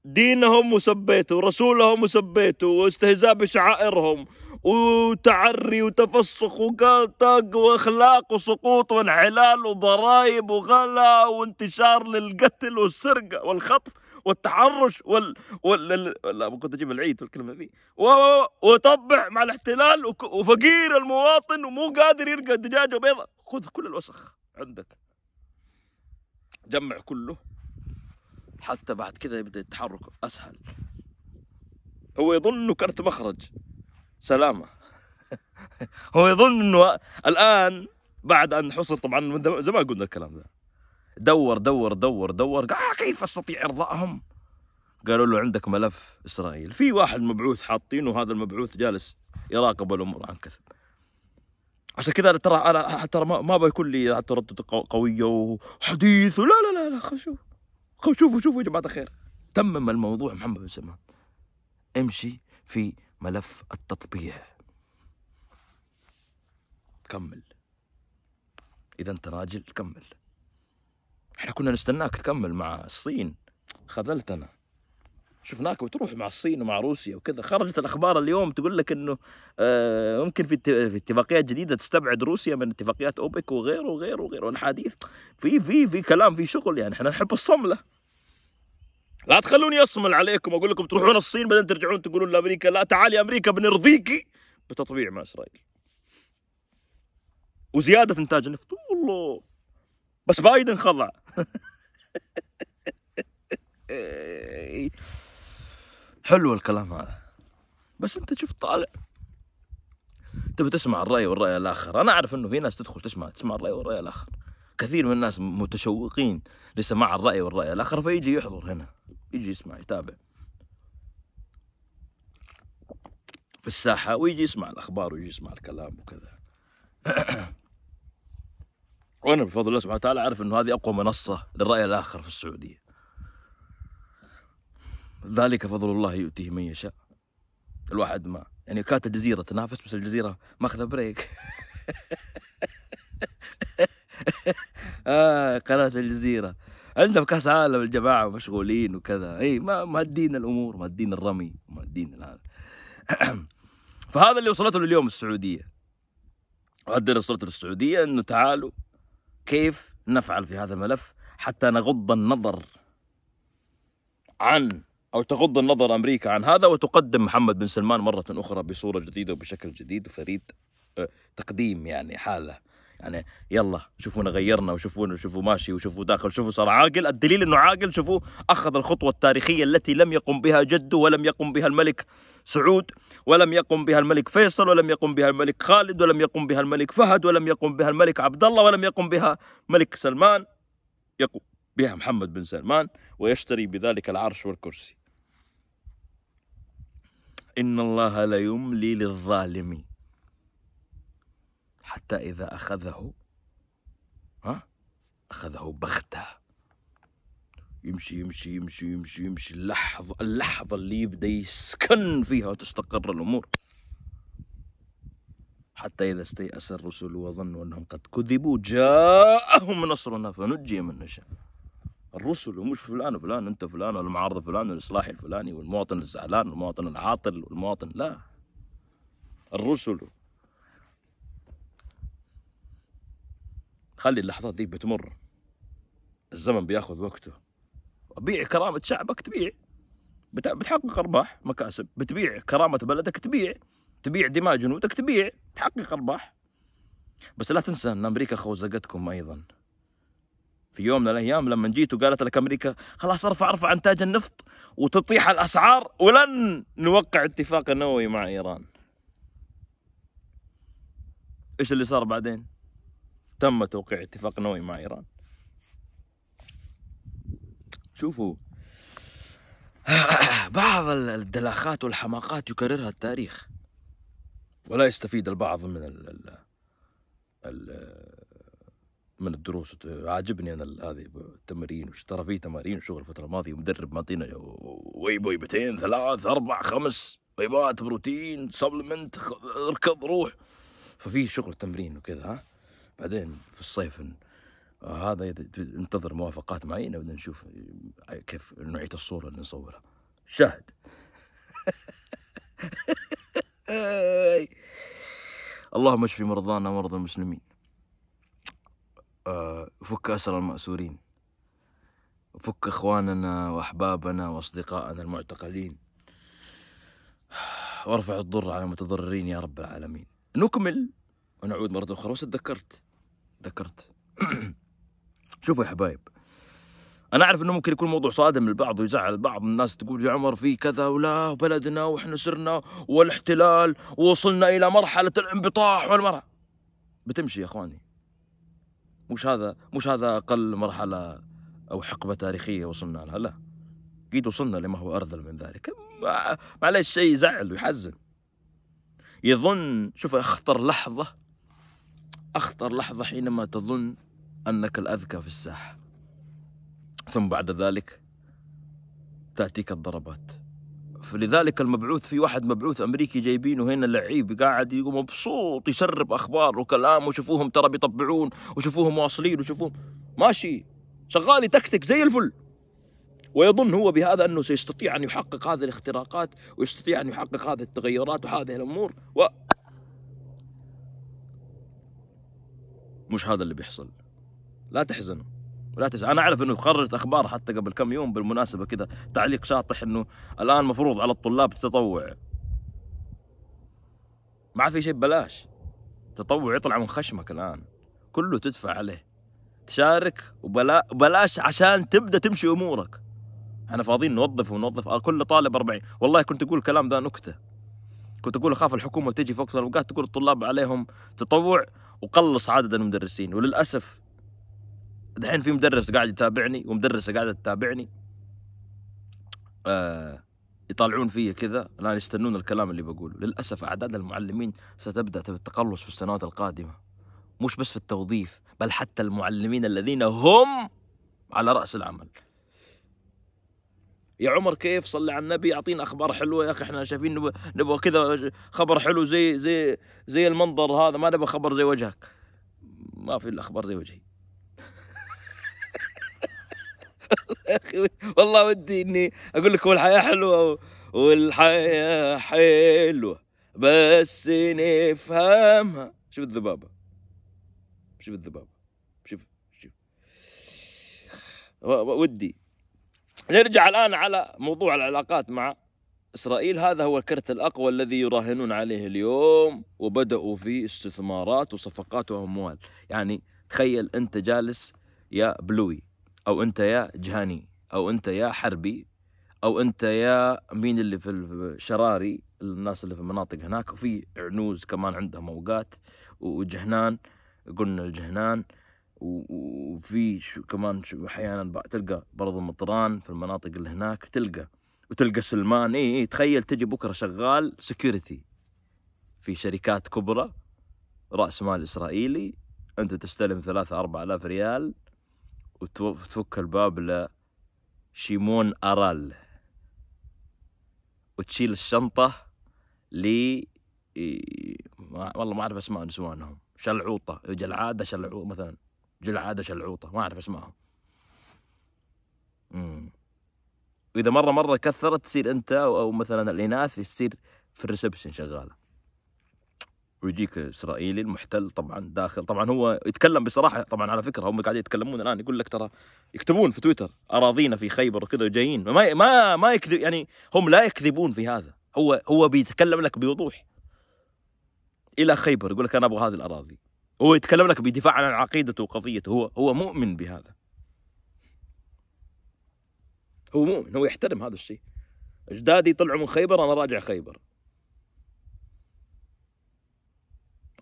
دينهم وسبيته ورسولهم وسبيته واستهزاء بشعائرهم وتعري وتفسخ وقلطق واخلاق وسقوط وانحلال وضرائب وغلا وانتشار للقتل والسرقه والخطف والتحرش وال وال لا كنت اجيب العيد والكلمه ذي وطبع مع الاحتلال وفقير المواطن ومو قادر يلقى دجاجه بيضاء خذ كل الوسخ عندك جمع كله حتى بعد كذا يبدا التحرك اسهل هو يظن انه كرت مخرج سلامه هو يظن انه الان بعد ان حصر طبعا زمان قلنا الكلام ده دور دور دور دور قال آه، كيف استطيع ارضائهم قالوا له عندك ملف اسرائيل في واحد مبعوث حاطينه هذا المبعوث جالس يراقب الامور عن كثب عشان كذا ترى انا ترى ما بيكون لي تردد قويه وحديث لا لا لا لا شوف نشوف شوفوا شوفوا يا جماعه الخير تمم الموضوع محمد بن سلمان امشي في ملف التطبيع كمل اذا انت راجل كمل احنا كنا نستناك تكمل مع الصين خذلتنا شفناك بتروح مع الصين ومع روسيا وكذا خرجت الاخبار اليوم تقول لك انه آه، ممكن في اتفاقيات جديده تستبعد روسيا من اتفاقيات اوبك وغيره وغيره وغيره والحديث في في في كلام في شغل يعني احنا نحب الصمله لا تخلوني اصمل عليكم اقول لكم تروحون الصين بعدين ترجعون تقولون لامريكا لا تعالي امريكا بنرضيكي بتطبيع مع اسرائيل وزياده انتاج النفط والله بس بايدن خضع إيه. حلو الكلام هذا بس انت شوف طالع تبي تسمع الراي والراي الاخر انا اعرف انه في ناس تدخل تسمع تسمع الراي والراي الاخر كثير من الناس متشوقين لسماع الراي والراي الاخر فيجي يحضر هنا يجي يسمع يتابع في الساحه ويجي يسمع الاخبار ويجي يسمع الكلام وكذا وانا بفضل الله سبحانه وتعالى اعرف انه هذه اقوى منصه للراي الاخر في السعوديه ذلك فضل الله يؤتيه من يشاء الواحد ما يعني كانت الجزيره تنافس بس الجزيره ماخذه بريك آه قناة الجزيرة عندهم كاس عالم الجماعة مشغولين وكذا اي ما مهدين الامور مهدين الرمي مهدين هذا فهذا اللي وصلته لليوم السعودية وهذا اللي وصلته للسعودية انه تعالوا كيف نفعل في هذا الملف حتى نغض النظر عن أو تغض النظر أمريكا عن هذا وتقدم محمد بن سلمان مرة أخرى بصورة جديدة وبشكل جديد وفريد آه، تقديم يعني حالة يعني يلا شوفونا غيرنا وشوفونا وشوفوا ماشي وشوفوا داخل شوفوا صار عاقل الدليل انه عاقل شوفوا اخذ الخطوه التاريخيه التي لم يقم بها جده ولم يقم بها الملك سعود ولم يقم بها الملك فيصل ولم يقم بها الملك خالد ولم يقم بها الملك فهد ولم يقم بها الملك عبد الله ولم يقم بها ملك سلمان يقوم بها محمد بن سلمان ويشتري بذلك العرش والكرسي إن الله لا يملي للظالم حتى إذا أخذه ها أخذه بغتة يمشي يمشي يمشي يمشي يمشي اللحظة اللحظة اللي يبدأ يسكن فيها وتستقر الأمور حتى إذا استيأس الرسل وظنوا أنهم قد كذبوا جاءهم نصرنا فنجي من نشاء الرسل ومش فلان وفلان أنت فلان والمعارضة فلان والإصلاحي الفلاني والمواطن الزعلان والمواطن العاطل والمواطن لا الرسل خلي اللحظات دي بتمر الزمن بياخذ وقته بيع كرامة شعبك تبيع بتحقق أرباح مكاسب بتبيع كرامة بلدك تبيع تبيع دماء جنودك تبيع تحقق أرباح بس لا تنسى أن أمريكا خوزقتكم أيضا في يوم من الأيام لما جيتوا وقالت لك أمريكا خلاص ارفع ارفع إنتاج النفط وتطيح الأسعار ولن نوقع اتفاق نووي مع إيران إيش اللي صار بعدين؟ تم توقيع اتفاق نووي مع إيران شوفوا بعض الدلاخات والحماقات يكررها التاريخ ولا يستفيد البعض من الـ الـ الـ من الدروس عاجبني انا هذه التمارين وش ترى في تمارين شغل الفتره الماضيه مدرب معطينا ويب ويبتين ثلاث اربع خمس ويبات بروتين سبلمنت اركض روح ففي شغل تمرين وكذا ها بعدين في الصيف هذا ننتظر موافقات معينه بدنا نشوف كيف نوعيه الصوره اللي نصورها شاهد اللهم اشفي مرضانا ومرضى المسلمين آه، فك اسر الماسورين فك اخواننا واحبابنا واصدقائنا المعتقلين وارفع الضر على المتضررين يا رب العالمين نكمل ونعود مره اخرى وستذكرت ذكرت شوفوا يا حبايب انا اعرف انه ممكن يكون موضوع صادم للبعض ويزعل بعض من الناس تقول يا عمر في كذا ولا وبلدنا واحنا صرنا والاحتلال ووصلنا الى مرحله الانبطاح والمرحله بتمشي يا اخواني مش هذا مش هذا اقل مرحله او حقبه تاريخيه وصلنا لها لا اكيد وصلنا لما هو ارذل من ذلك معلش شيء يزعل ويحزن يظن شوف اخطر لحظه أخطر لحظة حينما تظن أنك الأذكى في الساحة ثم بعد ذلك تأتيك الضربات فلذلك المبعوث في واحد مبعوث امريكي جايبينه هنا لعيب قاعد يقوم مبسوط يسرب اخبار وكلام وشوفوهم ترى بيطبعون وشوفوهم واصلين وشوفوهم ماشي شغال تكتك زي الفل ويظن هو بهذا انه سيستطيع ان يحقق هذه الاختراقات ويستطيع ان يحقق هذه التغيرات وهذه الامور و مش هذا اللي بيحصل لا تحزنوا ولا تحزن. انا اعرف انه خرجت اخبار حتى قبل كم يوم بالمناسبه كذا تعليق شاطح انه الان مفروض على الطلاب التطوع ما في شيء ببلاش تطوع يطلع من خشمك الان كله تدفع عليه تشارك وبلا بلاش عشان تبدا تمشي امورك احنا فاضيين نوظف ونوظف آه، كل طالب 40 والله كنت اقول الكلام ذا نكته كنت اقول اخاف الحكومه تجي في وقت من الاوقات تقول الطلاب عليهم تطوع وقلص عدد المدرسين وللاسف دحين في مدرس قاعد يتابعني ومدرسه قاعده تتابعني آه يطالعون فيا كذا الان يستنون الكلام اللي بقوله للاسف اعداد المعلمين ستبدا بالتقلص في السنوات القادمه مش بس في التوظيف بل حتى المعلمين الذين هم على راس العمل يا عمر كيف صلي على النبي اعطينا اخبار حلوه يا اخي احنا شايفين نبغى كذا خبر حلو زي زي زي المنظر هذا ما نبغى خبر زي وجهك ما في الا اخبار زي وجهي يا اخي والله ودي اني اقول لكم الحياه حلوه والحياه حلوه بس نفهمها شوف الذبابه شوف الذبابه شوف شوف ودي نرجع الآن على موضوع العلاقات مع إسرائيل هذا هو الكرت الأقوى الذي يراهنون عليه اليوم وبدأوا في استثمارات وصفقات وأموال يعني تخيل أنت جالس يا بلوي أو أنت يا جهاني أو أنت يا حربي أو أنت يا مين اللي في الشراري الناس اللي في المناطق هناك وفي عنوز كمان عندهم أوقات وجهنان قلنا الجهنان وفي شو كمان شو احيانا تلقى برضو مطران في المناطق اللي هناك تلقى وتلقى سلمان اي إيه تخيل تجي بكره شغال سكيورتي في شركات كبرى راس مال اسرائيلي انت تستلم ثلاثة أربعة آلاف ريال وتفك الباب لشيمون أرال وتشيل الشنطة ل إيه، والله ما اعرف اسماء نسوانهم شلعوطه جلعاده شلعوطه مثلا جلعاده شلعوطه ما اعرف اسمها امم واذا مره مره كثرت تصير انت او مثلا الاناث يصير في الريسبشن شغاله ويجيك اسرائيلي المحتل طبعا داخل طبعا هو يتكلم بصراحه طبعا على فكره هم قاعدين يتكلمون الان يقول لك ترى يكتبون في تويتر اراضينا في خيبر وكذا وجايين ما ما ما يكذب يعني هم لا يكذبون في هذا هو هو بيتكلم لك بوضوح الى خيبر يقول لك انا ابغى هذه الاراضي هو يتكلم لك بدفاع عن عقيدته وقضيته هو هو مؤمن بهذا هو مؤمن هو يحترم هذا الشيء اجدادي طلعوا من خيبر انا راجع خيبر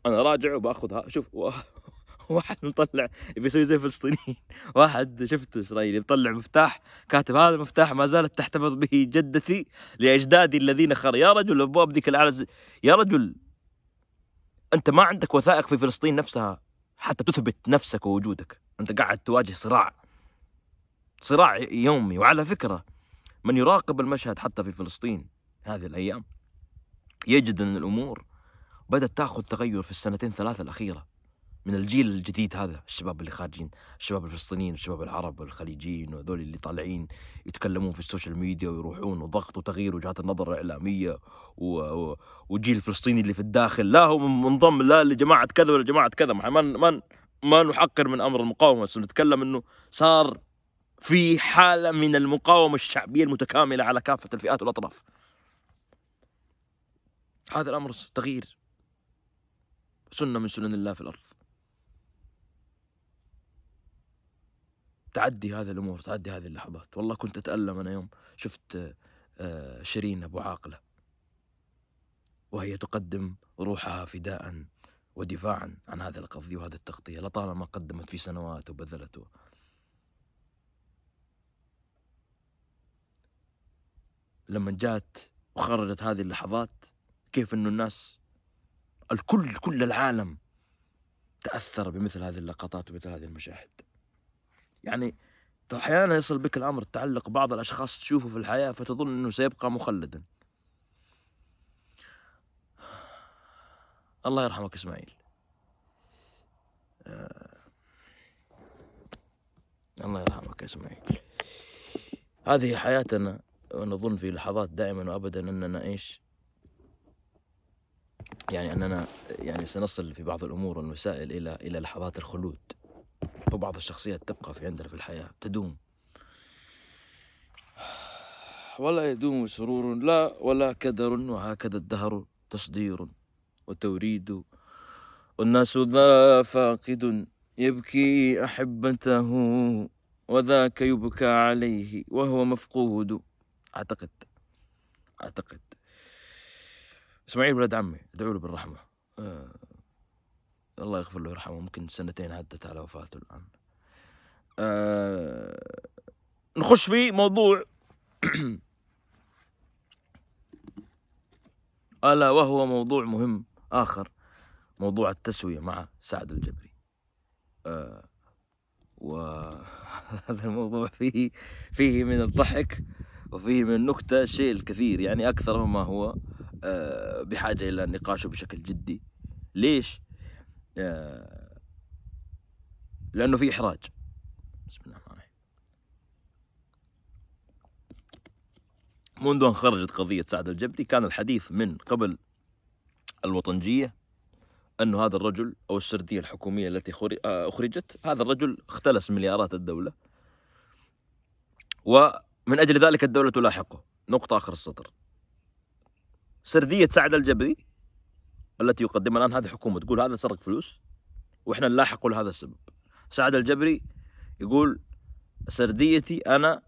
انا راجع وباخذ ها شوف واحد مطلع بيسوي زي الفلسطينيين واحد شفته اسرائيلي مطلع مفتاح كاتب هذا المفتاح ما زالت تحتفظ به جدتي لاجدادي الذين خر يا رجل الابواب ذيك الاعلى يا رجل انت ما عندك وثائق في فلسطين نفسها حتى تثبت نفسك ووجودك انت قاعد تواجه صراع صراع يومي وعلى فكره من يراقب المشهد حتى في فلسطين هذه الايام يجد ان الامور بدات تاخذ تغير في السنتين ثلاثه الاخيره من الجيل الجديد هذا الشباب اللي خارجين الشباب الفلسطينيين الشباب العرب والخليجيين وهذول اللي طالعين يتكلمون في السوشيال ميديا ويروحون وضغط وتغيير وجهات النظر الإعلامية و... و... وجيل الفلسطيني اللي في الداخل لا هو منضم لا لجماعة كذا ولا جماعة كذا ما ما ما نحقر من أمر المقاومة بس نتكلم أنه صار في حالة من المقاومة الشعبية المتكاملة على كافة الفئات والأطراف هذا الأمر تغيير سنة من سنن الله في الأرض تعدي هذه الامور تعدي هذه اللحظات والله كنت اتالم انا يوم شفت آه، شيرين ابو عاقله وهي تقدم روحها فداء ودفاعا عن هذه القضيه وهذه التغطيه لطالما قدمت في سنوات وبذلت لما جات وخرجت هذه اللحظات كيف انه الناس الكل كل العالم تاثر بمثل هذه اللقطات ومثل هذه المشاهد يعني احيانا يصل بك الأمر تعلق بعض الأشخاص تشوفه في الحياة فتظن أنه سيبقى مخلدا الله يرحمك إسماعيل آه. الله يرحمك إسماعيل هذه حياتنا ونظن في لحظات دائما وأبدا أننا إيش يعني أننا يعني سنصل في بعض الأمور والمسائل إلى إلى لحظات الخلود وبعض الشخصيات تبقى في عندنا في الحياة تدوم ولا يدوم سرور لا ولا كدر وهكذا الدهر تصدير وتوريد والناس ذا فاقد يبكي أحبته وذاك يبكى عليه وهو مفقود أعتقد أعتقد إسماعيل ولد عمي ادعوا له بالرحمة آه. الله يغفر له ويرحمه ممكن سنتين عدت على وفاته الآن أه نخش في موضوع ألا وهو موضوع مهم آخر موضوع التسوية مع سعد الجبري أه وهذا الموضوع فيه فيه من الضحك وفيه من النكتة شيء الكثير يعني أكثر مما هو أه بحاجة إلى نقاشه بشكل جدي ليش؟ آه، لأنه في إحراج بسم الله الرحمن الرحيم منذ أن خرجت قضية سعد الجبري كان الحديث من قبل الوطنجية انه هذا الرجل أو السردية الحكومية التي آه، أخرجت هذا الرجل اختلس مليارات الدولة ومن أجل ذلك الدولة تلاحقه نقطة آخر السطر سردية سعد الجبري التي يقدمها الان هذه حكومه تقول هذا سرق فلوس واحنا نلاحقه لهذا السبب سعد الجبري يقول سرديتي انا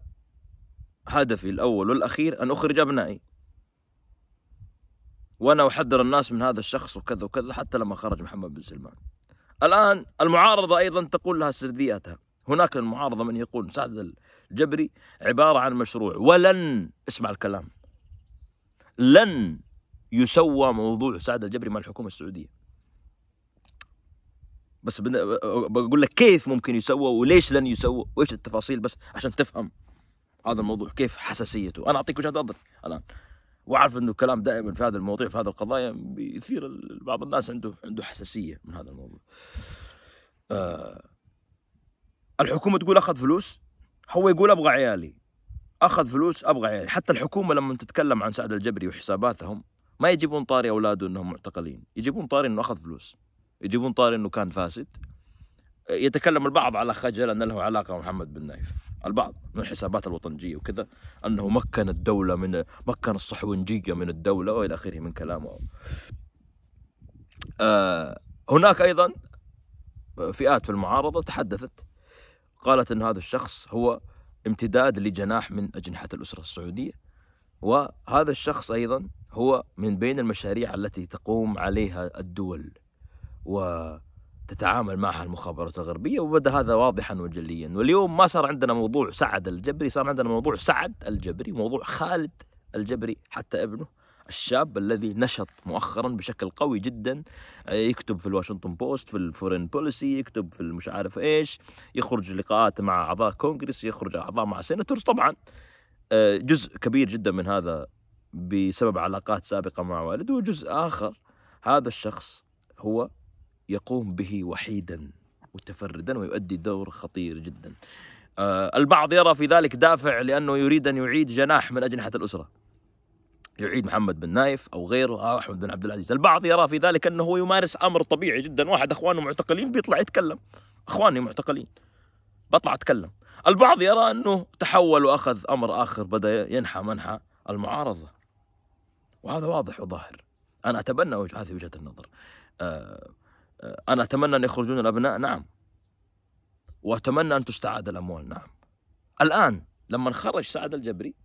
هدفي الاول والاخير ان اخرج ابنائي وانا احذر الناس من هذا الشخص وكذا وكذا حتى لما خرج محمد بن سلمان الان المعارضه ايضا تقول لها سردياتها هناك المعارضه من يقول سعد الجبري عباره عن مشروع ولن اسمع الكلام لن يسوى موضوع سعد الجبري مع الحكومه السعوديه بس بقول لك كيف ممكن يسوى وليش لن يسوى وايش التفاصيل بس عشان تفهم هذا الموضوع كيف حساسيته انا اعطيك وجهه نظري الان واعرف انه الكلام دائما في هذا المواضيع في هذه القضايا بيثير بعض الناس عنده عنده حساسيه من هذا الموضوع آه الحكومه تقول اخذ فلوس هو يقول ابغى عيالي اخذ فلوس ابغى عيالي حتى الحكومه لما تتكلم عن سعد الجبري وحساباتهم ما يجيبون طاري اولاده انهم معتقلين يجيبون طاري انه اخذ فلوس يجيبون طاري انه كان فاسد يتكلم البعض على خجل ان له علاقه محمد بن نايف البعض من الحسابات الوطنجيه وكذا انه مكن الدوله من مكن الصحونجيه من الدوله والى اخره من كلامه آه هناك ايضا فئات في المعارضه تحدثت قالت ان هذا الشخص هو امتداد لجناح من اجنحه الاسره السعوديه وهذا الشخص ايضا هو من بين المشاريع التي تقوم عليها الدول وتتعامل معها المخابرات الغربية وبدا هذا واضحا وجليا واليوم ما صار عندنا موضوع سعد الجبري صار عندنا موضوع سعد الجبري موضوع خالد الجبري حتى ابنه الشاب الذي نشط مؤخرا بشكل قوي جدا يكتب في الواشنطن بوست في الفورين بوليسي يكتب في مش عارف ايش يخرج لقاءات مع اعضاء كونغرس يخرج اعضاء مع سيناتورز طبعا آه، جزء كبير جدا من هذا بسبب علاقات سابقة مع والده وجزء آخر هذا الشخص هو يقوم به وحيدا متفردا ويؤدي دور خطير جدا آه البعض يرى في ذلك دافع لأنه يريد أن يعيد جناح من أجنحة الأسرة يعيد محمد بن نايف أو غيره أو آه، أحمد بن عبد العزيز البعض يرى في ذلك أنه هو يمارس أمر طبيعي جدا واحد أخوانه معتقلين بيطلع يتكلم أخواني معتقلين بطلع أتكلم البعض يرى أنه تحول وأخذ أمر آخر بدأ ينحى منحى المعارضة وهذا واضح وظاهر انا اتبنى وجه هذه وجهه النظر آه، آه، انا اتمنى ان يخرجون الابناء نعم واتمنى ان تستعاد الاموال نعم الان لما خرج سعد الجبري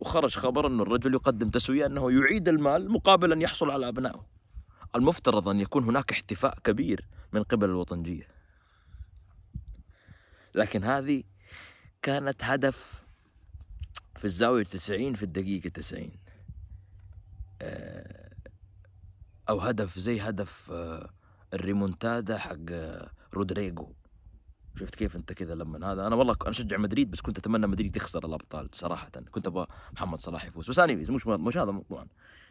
وخرج خبر أن الرجل يقدم تسوية أنه يعيد المال مقابل أن يحصل على أبنائه المفترض أن يكون هناك احتفاء كبير من قبل الوطنجية لكن هذه كانت هدف في الزاوية 90 في الدقيقة 90 آه، او هدف زي هدف آه، الريمونتادا حق آه، رودريجو شفت كيف انت كذا لما هذا انا والله انا اشجع مدريد بس كنت اتمنى مدريد يخسر الابطال صراحه كنت ابغى محمد صلاح يفوز بس انا مش مش هذا الموضوع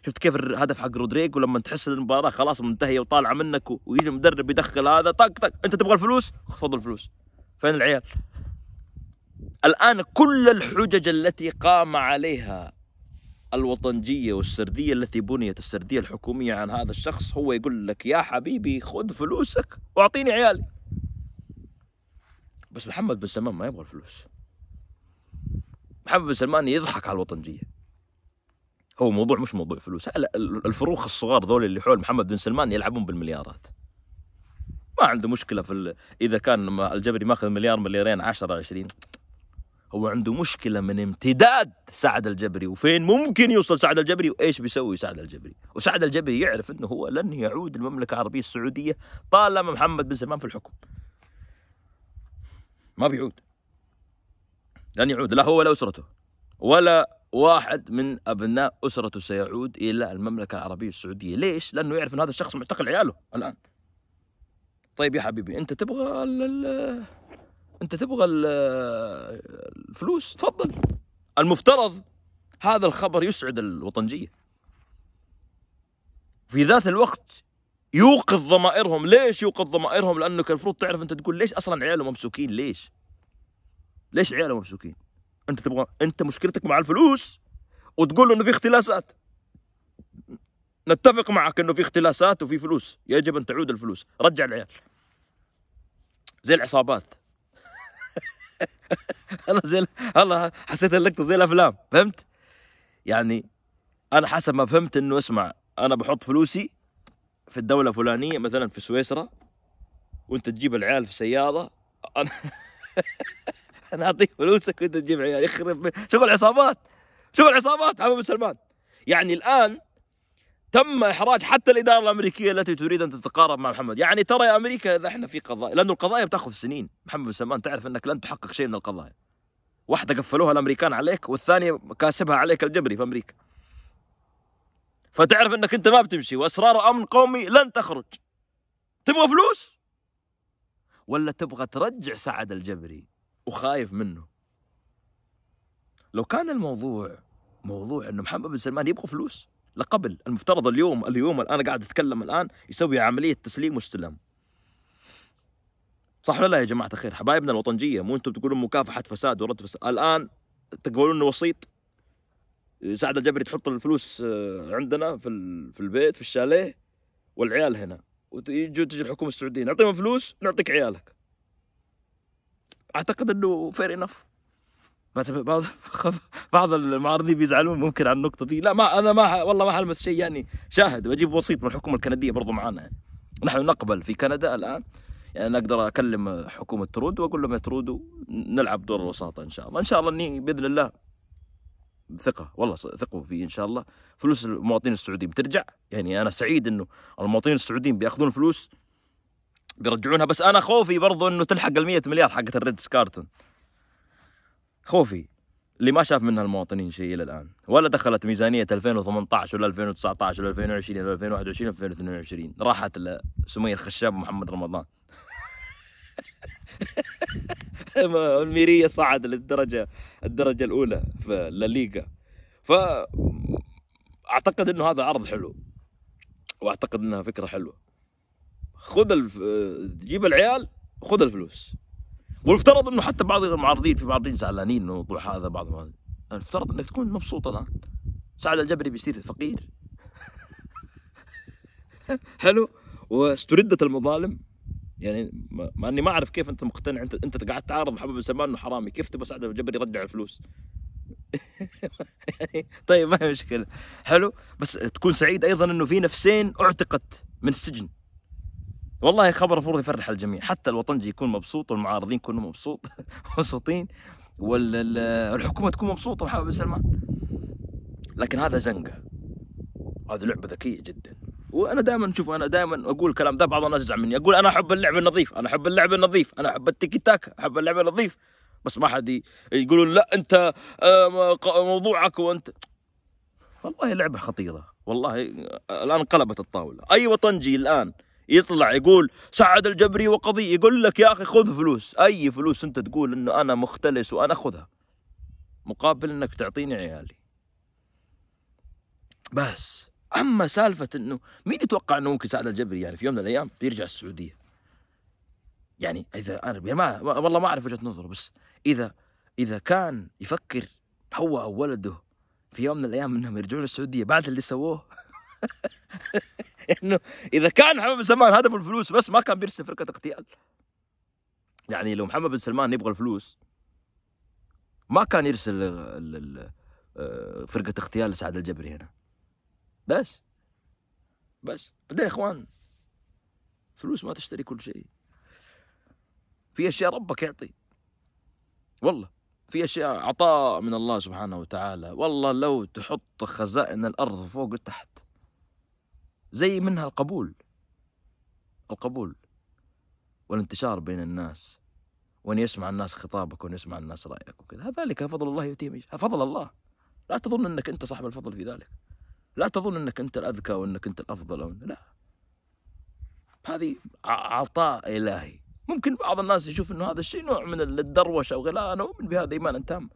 شفت كيف الهدف حق رودريجو لما تحس المباراه خلاص منتهيه وطالعه منك ويجي المدرب يدخل هذا طق طق انت تبغى الفلوس خفض الفلوس فين العيال الان كل الحجج التي قام عليها الوطنجية والسردية التي بنيت السردية الحكومية عن هذا الشخص هو يقول لك يا حبيبي خذ فلوسك واعطيني عيالي بس محمد بن سلمان ما يبغى الفلوس محمد بن سلمان يضحك على الوطنجية هو موضوع مش موضوع فلوس الفروخ الصغار ذول اللي حول محمد بن سلمان يلعبون بالمليارات ما عنده مشكلة في ال... إذا كان الجبري ماخذ مليار مليارين 10 20 هو عنده مشكلة من امتداد سعد الجبري وفين ممكن يوصل سعد الجبري وإيش بيسوي سعد الجبري وسعد الجبري يعرف أنه هو لن يعود المملكة العربية السعودية طالما محمد بن سلمان في الحكم ما بيعود لن يعود لا هو ولا أسرته ولا واحد من ابناء اسرته سيعود الى المملكه العربيه السعوديه، ليش؟ لانه يعرف ان هذا الشخص معتقل عياله الان. طيب يا حبيبي انت تبغى انت تبغى الفلوس تفضل المفترض هذا الخبر يسعد الوطنجيه في ذات الوقت يوقظ ضمائرهم ليش يوقظ ضمائرهم لانه كان المفروض تعرف انت تقول ليش اصلا عياله ممسوكين ليش ليش عياله ممسوكين انت تبغى انت مشكلتك مع الفلوس وتقول انه في اختلاسات نتفق معك انه في اختلاسات وفي فلوس يجب ان تعود الفلوس رجع العيال زي العصابات انا زي الله حسيت اللقطه زي الافلام فهمت يعني انا حسب ما فهمت انه اسمع انا بحط فلوسي في الدوله الفلانيه مثلا في سويسرا وانت تجيب العيال في سياره انا انا اعطيك فلوسك وانت تجيب عيال يخرب شوف العصابات شوف العصابات عمو سلمان يعني الان تم احراج حتى الاداره الامريكيه التي تريد ان تتقارب مع محمد، يعني ترى يا امريكا اذا احنا في قضايا لانه القضايا بتاخذ سنين، محمد بن سلمان تعرف انك لن تحقق شيء من القضايا. واحده قفلوها الامريكان عليك والثانيه كاسبها عليك الجبري في امريكا. فتعرف انك انت ما بتمشي واسرار امن قومي لن تخرج. تبغى فلوس؟ ولا تبغى ترجع سعد الجبري وخايف منه؟ لو كان الموضوع موضوع انه محمد بن سلمان يبغى فلوس لقبل المفترض اليوم اليوم انا قاعد اتكلم الان يسوي عمليه تسليم واستلام صح ولا لا يا جماعه الخير حبايبنا الوطنجيه مو انتم تقولون مكافحه فساد ورد فساد الان تقولون انه وسيط سعد الجبري تحط الفلوس آه، عندنا في في البيت في الشاليه والعيال هنا وتجي تجي الحكومه السعوديه نعطيهم فلوس نعطيك عيالك اعتقد انه فير انف بعض المعارضين بيزعلون ممكن على النقطه دي لا ما انا ما والله ما حلمس شيء يعني شاهد واجيب وسيط من الحكومه الكنديه برضو معانا يعني. نحن نقبل في كندا الان يعني أنا اقدر اكلم حكومه ترود واقول لهم يا ترودو نلعب دور الوساطه ان شاء الله ان شاء الله اني باذن الله ثقه والله ثقوا في ان شاء الله فلوس المواطنين السعوديين بترجع يعني انا سعيد انه المواطنين السعوديين بياخذون فلوس بيرجعونها بس انا خوفي برضو انه تلحق ال 100 مليار حقت الريدس كارتون خوفي اللي ما شاف منها المواطنين شيء الى الان ولا دخلت ميزانيه 2018 ولا 2019 ولا 2020 ولا 2021 ولا 2022 راحت لسمير الخشاب ومحمد رمضان الميريه صعد للدرجه الدرجه الاولى في الليغا ف اعتقد انه هذا عرض حلو واعتقد انها فكره حلوه خذ الف... جيب العيال خذ الفلوس والمفترض انه حتى بعض المعارضين في معارضين زعلانين من الموضوع هذا بعض المفترض انك تكون مبسوط الان سعد الجبري بيصير فقير حلو واستردت المظالم يعني ما اني ما اعرف كيف انت مقتنع انت انت قاعد تعارض محمد بن سلمان انه حرامي كيف تبغى سعد الجبري يرجع الفلوس يعني طيب ما هي مشكله حلو بس تكون سعيد ايضا انه في نفسين اعتقت من السجن والله خبر المفروض يفرح الجميع حتى الوطنجي يكون مبسوط والمعارضين يكونوا مبسوط مبسوطين والحكومه تكون مبسوطه وحابب بن سلمان لكن هذا زنقه هذه لعبه ذكيه جدا وانا دائما شوف انا دائما اقول كلام ده بعض الناس يزعل مني اقول انا احب اللعب النظيف انا احب اللعب النظيف انا احب التيكي تاك احب اللعب النظيف بس ما حد يقولون لا انت موضوعك وانت والله لعبه خطيره والله آه، الان قلبت الطاوله اي وطنجي الان يطلع يقول سعد الجبري وقضي يقول لك يا اخي خذ فلوس اي فلوس انت تقول انه انا مختلس وانا اخذها مقابل انك تعطيني عيالي بس اما سالفه انه مين يتوقع انه ممكن سعد الجبري يعني في يوم من الايام بيرجع السعوديه يعني اذا انا يعني ما والله ما اعرف وجهه نظره بس اذا اذا كان يفكر هو او ولده في يوم من الايام انهم يرجعون للسعوديه بعد اللي سووه لانه اذا كان محمد بن سلمان هدفه الفلوس بس ما كان بيرسل فرقه اغتيال يعني لو محمد بن سلمان يبغى الفلوس ما كان يرسل آه، فرقه اغتيال لسعد الجبري هنا بس بس بعدين يا اخوان فلوس ما تشتري كل شيء في اشياء ربك يعطي والله في اشياء عطاء من الله سبحانه وتعالى والله لو تحط خزائن الارض فوق وتحت زي منها القبول القبول والانتشار بين الناس وأن يسمع الناس خطابك وأن يسمع الناس رأيك وكذا ذلك فضل الله يؤتيه فضل الله لا تظن أنك أنت صاحب الفضل في ذلك لا تظن أنك أنت الأذكى وأنك أنت الأفضل أو لا هذه عطاء إلهي ممكن بعض الناس يشوف أنه هذا الشيء نوع من الدروشة أو لا أنا أؤمن بهذا إيمانا تاما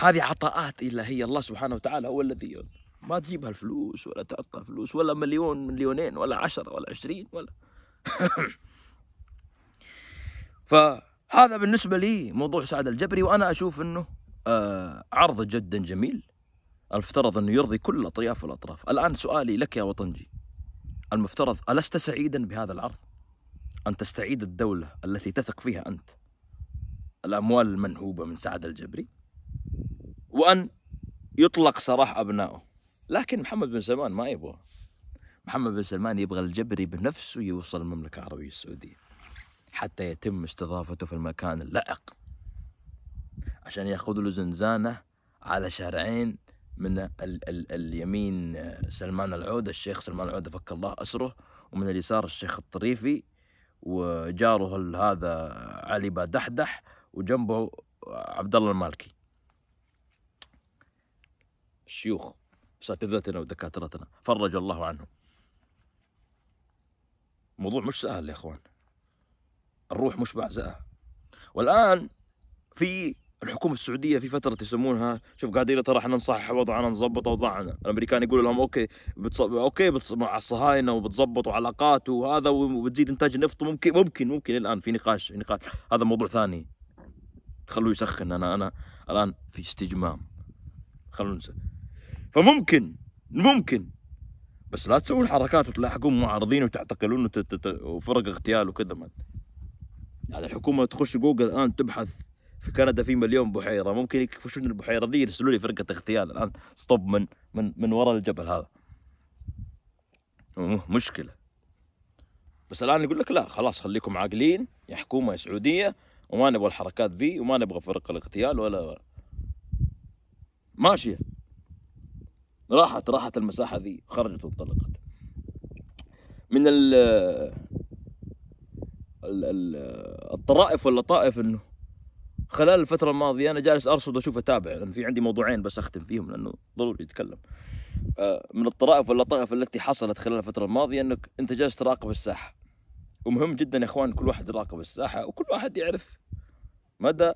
هذه عطاءات إلهية الله سبحانه وتعالى هو الذي يؤذن ما تجيبها الفلوس ولا تعطى فلوس ولا مليون مليونين ولا عشرة ولا عشرين ولا فهذا بالنسبة لي موضوع سعد الجبري وأنا أشوف أنه آه، عرض جدا جميل المفترض أنه يرضي كل أطياف الأطراف الآن سؤالي لك يا وطنجي المفترض ألست سعيدا بهذا العرض؟ أن تستعيد الدولة التي تثق فيها أنت الأموال المنهوبة من سعد الجبري وأن يطلق سراح أبنائه لكن محمد بن سلمان ما يبغى محمد بن سلمان يبغى الجبري بنفسه يوصل المملكة العربية السعودية حتى يتم استضافته في المكان اللائق عشان ياخذ له زنزانة على شارعين من ال ال اليمين سلمان العودة الشيخ سلمان العودة فك الله أسره ومن اليسار الشيخ الطريفي وجاره هذا علي بادحدح وجنبه عبد الله المالكي الشيوخ اساتذتنا ودكاترتنا فرج الله عنهم موضوع مش سهل يا اخوان الروح مش بعزقه والان في الحكومه السعوديه في فتره يسمونها شوف قاعدين ترى احنا نصحح وضعنا نظبط اوضاعنا الامريكان يقولوا لهم اوكي بتصب... اوكي بتص... مع الصهاينه وبتظبطوا علاقات وهذا وبتزيد انتاج نفط ممكن ممكن ممكن الان في نقاش نقاش هذا موضوع ثاني خلوه يسخن انا انا الان في استجمام خلونا فممكن ممكن بس لا تسوون حركات وتلاحقون معارضين وتعتقلون وفرق اغتيال وكذا ما يعني الحكومه تخش جوجل الان تبحث في كندا في مليون بحيره ممكن يكفشون البحيره دي يرسلوا لي فرقه اغتيال الان طب من من من وراء الجبل هذا مشكله بس الان يقول لك لا خلاص خليكم عاقلين يا حكومه يا سعوديه وما نبغى الحركات ذي وما نبغى فرق الاغتيال ولا ماشيه راحت راحت المساحة ذي خرجت وانطلقت من ال الطرائف واللطائف انه خلال الفترة الماضية أنا جالس أرصد وأشوف أتابع لأن في عندي موضوعين بس أختم فيهم لأنه ضروري أتكلم. آه، من الطرائف واللطائف التي حصلت خلال الفترة الماضية أنك أنت جالس تراقب الساحة. ومهم جدا يا إخوان كل واحد يراقب الساحة وكل واحد يعرف مدى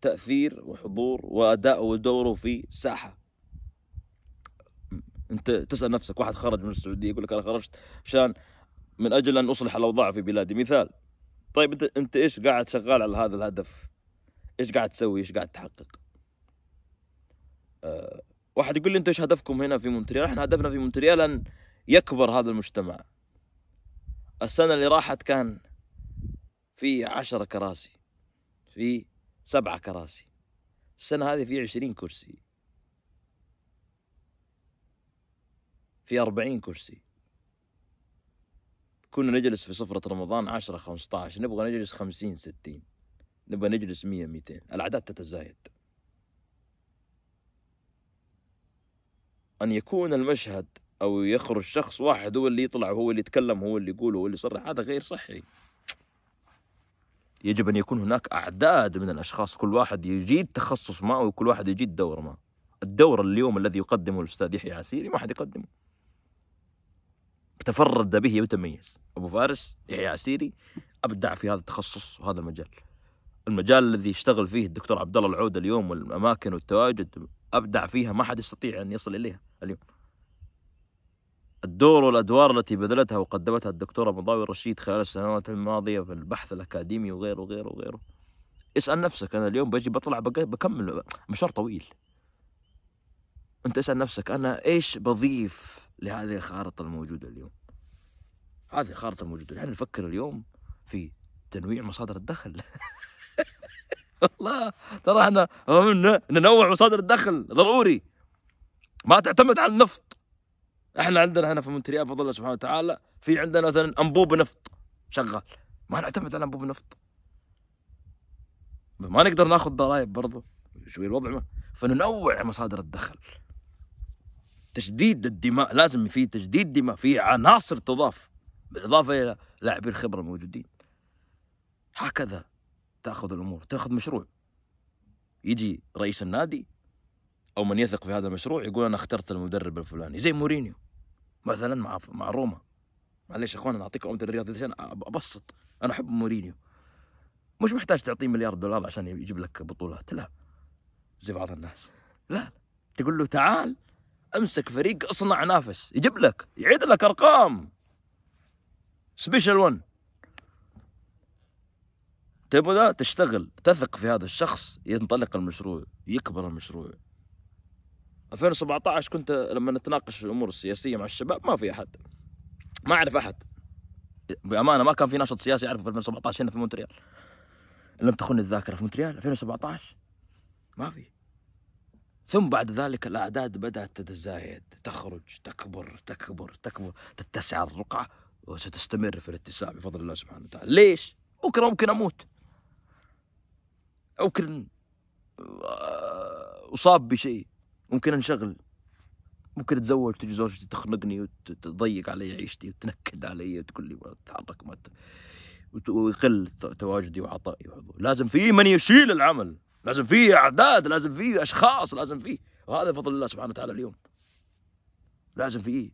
تأثير وحضور وأداء ودوره في الساحة. انت تسال نفسك واحد خرج من السعوديه يقول لك انا خرجت عشان من اجل ان اصلح الاوضاع في بلادي مثال طيب انت انت ايش قاعد شغال على هذا الهدف ايش قاعد تسوي ايش قاعد تحقق أه واحد يقول لي انت ايش هدفكم هنا في مونتريال احنا هدفنا في مونتريال ان يكبر هذا المجتمع السنه اللي راحت كان في عشرة كراسي في سبعة كراسي السنة هذه في عشرين كرسي في 40 كرسي كنا نجلس في سفرة رمضان 10 15 نبغى نجلس 50 60 نبغى نجلس 100 200 الأعداد تتزايد أن يكون المشهد أو يخرج شخص واحد هو اللي يطلع هو اللي يتكلم هو اللي يقول هو اللي يصرح هذا غير صحي يجب أن يكون هناك أعداد من الأشخاص كل واحد يجيد تخصص ما وكل واحد يجيد دور ما الدور اليوم الذي يقدمه الأستاذ يحيى عسيري ما حد يقدمه تفرد به وتميز ابو فارس يحيى عسيري ابدع في هذا التخصص وهذا المجال المجال الذي يشتغل فيه الدكتور عبد الله العوده اليوم والاماكن والتواجد ابدع فيها ما حد يستطيع ان يصل اليها اليوم الدور والادوار التي بذلتها وقدمتها الدكتوره مضاوي رشيد خلال السنوات الماضيه في البحث الاكاديمي وغيره وغيره وغيره اسال نفسك انا اليوم بجي بطلع بكمل مشوار طويل انت اسال نفسك انا ايش بضيف لهذه الخارطة الموجودة اليوم هذه الخارطة الموجودة نحن نفكر اليوم في تنويع مصادر الدخل والله ترى احنا ننوع مصادر الدخل ضروري ما تعتمد على النفط احنا عندنا هنا في مونتريال بفضل الله سبحانه وتعالى في عندنا مثلا انبوب نفط شغال ما نعتمد على انبوب نفط ما نقدر ناخذ ضرائب برضه شوي الوضع ما فننوع مصادر الدخل تجديد الدماء لازم في تجديد دماء في عناصر تضاف بالاضافه الى لاعبي الخبره الموجودين هكذا تاخذ الامور تاخذ مشروع يجي رئيس النادي او من يثق في هذا المشروع يقول انا اخترت المدرب الفلاني زي مورينيو مثلا مع مع روما معليش يا اخوان انا اعطيك امثله رياضيه عشان ابسط انا احب مورينيو مش محتاج تعطيه مليار دولار عشان يجيب لك بطولات لا زي بعض الناس لا تقول له تعال امسك فريق اصنع نافس يجيب لك يعيد لك ارقام سبيشال 1 تبغى ذا تشتغل تثق في هذا الشخص ينطلق المشروع يكبر المشروع 2017 كنت لما نتناقش الامور السياسيه مع الشباب ما في احد ما اعرف احد بامانه ما كان في ناشط سياسي اعرفه في 2017 هنا في مونتريال لم تخن الذاكره في مونتريال 2017 ما في ثم بعد ذلك الأعداد بدأت تتزايد تخرج تكبر تكبر تكبر تتسع الرقعة وستستمر في الاتساع بفضل الله سبحانه وتعالى ليش؟ بكرة ممكن أموت ممكن آه، أصاب بشيء ممكن أنشغل ممكن أتزوج تجي زوجتي تخنقني وتضيق علي عيشتي وتنكد علي وتقول لي ما تتحرك ما ويقل تواجدي وعطائي وحضوري لازم في من يشيل العمل لازم فيه اعداد لازم فيه اشخاص لازم فيه وهذا فضل الله سبحانه وتعالى اليوم لازم فيه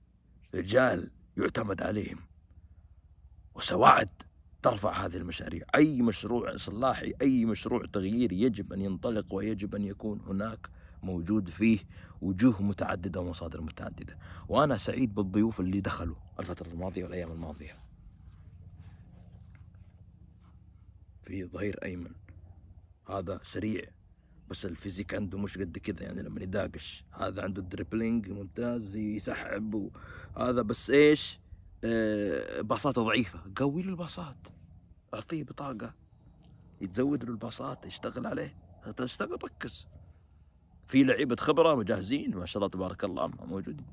رجال يعتمد عليهم وسواعد ترفع هذه المشاريع أي مشروع إصلاحي أي مشروع تغييري يجب أن ينطلق ويجب أن يكون هناك موجود فيه وجوه متعددة ومصادر متعددة وأنا سعيد بالضيوف اللي دخلوا الفترة الماضية والأيام الماضية في ظهير أيمن هذا سريع بس الفيزيك عنده مش قد كذا يعني لما يداقش هذا عنده دربلينج ممتاز يسحب هذا بس ايش آه، باصاته ضعيفه قوي له الباصات اعطيه بطاقه يتزود له الباصات يشتغل عليه تشتغل ركز في لعيبه خبره مجهزين ما شاء الله تبارك الله موجودين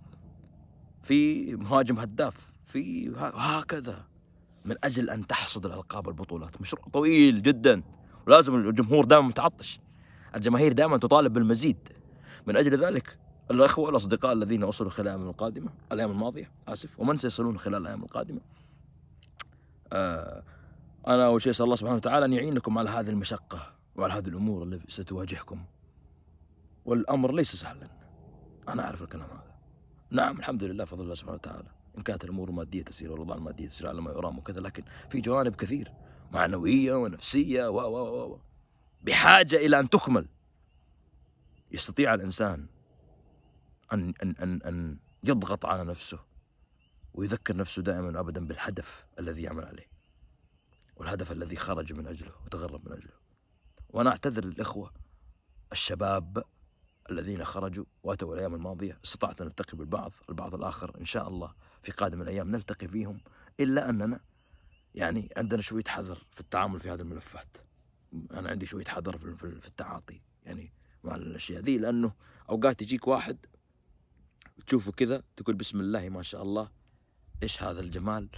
في مهاجم هداف في هكذا من اجل ان تحصد الالقاب البطولات مشروع طويل جدا ولازم الجمهور دائما متعطش الجماهير دائما تطالب بالمزيد من أجل ذلك الأخوة الأصدقاء الذين وصلوا خلال الأيام القادمة الأيام الماضية آسف ومن سيصلون خلال الأيام القادمة آه أنا أول شيء أسأل الله سبحانه وتعالى أن يعينكم على هذه المشقة وعلى هذه الأمور اللي ستواجهكم والأمر ليس سهلا أنا أعرف الكلام هذا نعم الحمد لله فضل الله سبحانه وتعالى إن كانت الأمور المادية تسير والأوضاع المادية تسير على ما يرام وكذا لكن في جوانب كثير معنوية ونفسية و و و بحاجة إلى أن تكمل يستطيع الإنسان أن أن أن أن يضغط على نفسه ويذكر نفسه دائما أبدا بالهدف الذي يعمل عليه والهدف الذي خرج من أجله وتغرب من أجله وأنا أعتذر للإخوة الشباب الذين خرجوا واتوا الايام الماضيه استطعت ان التقي بالبعض البعض الاخر ان شاء الله في قادم الايام نلتقي فيهم الا اننا يعني عندنا شويه حذر في التعامل في هذه الملفات انا عندي شويه حذر في التعاطي يعني مع الاشياء ذي لانه اوقات يجيك واحد تشوفه كذا تقول بسم الله ما شاء الله ايش هذا الجمال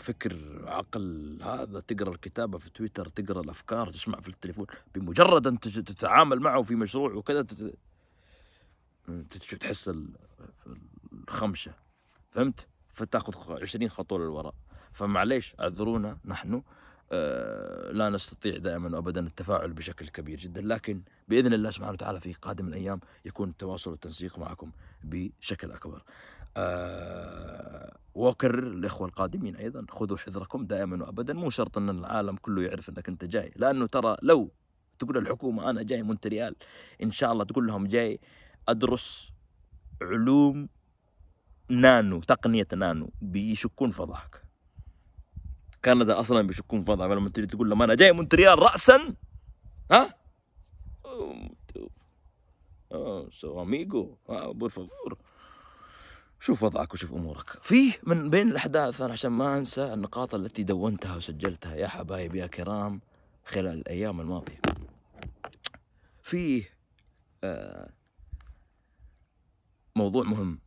فكر عقل هذا تقرا الكتابه في تويتر تقرا الافكار تسمع في التليفون بمجرد ان تتعامل معه في مشروع وكذا تحس الخمشه فهمت فتاخذ 20 خطوه للوراء فمعليش اعذرونا نحن آه، لا نستطيع دائما وابدا التفاعل بشكل كبير جدا لكن باذن الله سبحانه وتعالى في قادم الايام يكون التواصل والتنسيق معكم بشكل اكبر. آه، واكرر الاخوه القادمين ايضا خذوا حذركم دائما وابدا مو شرط ان العالم كله يعرف انك انت جاي لانه ترى لو تقول الحكومه انا جاي مونتريال ان شاء الله تقول لهم جاي ادرس علوم نانو تقنيه نانو بيشكون فضحك كندا اصلا بيشكون في وضعها فلما تجي تقول لهم انا جاي مونتريال راسا ها سو اميجو بور فافور شوف وضعك وشوف امورك فيه من بين الاحداث انا عشان ما انسى النقاط التي دونتها وسجلتها يا حبايبي يا كرام خلال الايام الماضيه فيه آه، موضوع مهم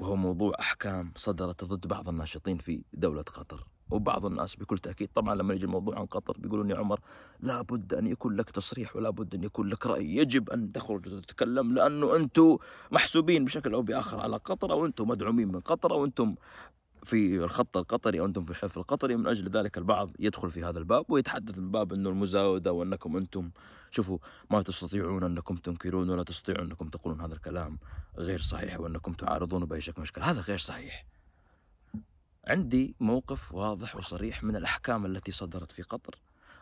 وهو موضوع احكام صدرت ضد بعض الناشطين في دوله قطر وبعض الناس بكل تاكيد طبعا لما يجي الموضوع عن قطر بيقولون يا عمر لابد ان يكون لك تصريح ولا بد ان يكون لك راي يجب ان تخرج وتتكلم لانه انتم محسوبين بشكل او باخر على قطر او انتم مدعومين من قطر او انتم في الخط القطري او انتم في الحلف القطري من اجل ذلك البعض يدخل في هذا الباب ويتحدث من باب انه المزاوده وانكم انتم شوفوا ما تستطيعون انكم تنكرون ولا تستطيعون انكم تقولون هذا الكلام غير صحيح وانكم تعارضون باي شكل مشكل هذا غير صحيح عندي موقف واضح وصريح من الأحكام التي صدرت في قطر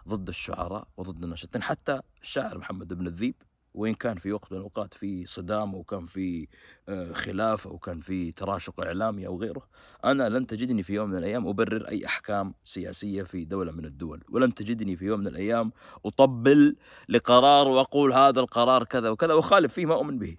ضد الشعراء وضد الناشطين حتى الشاعر محمد بن الذيب وإن كان في وقت من الأوقات في صدام وكان في آه، خلافة وكان في تراشق إعلامي أو غيره أنا لن تجدني في يوم من الأيام أبرر أي أحكام سياسية في دولة من الدول ولن تجدني في يوم من الأيام أطبل لقرار وأقول هذا القرار كذا وكذا وخالف فيه ما أؤمن به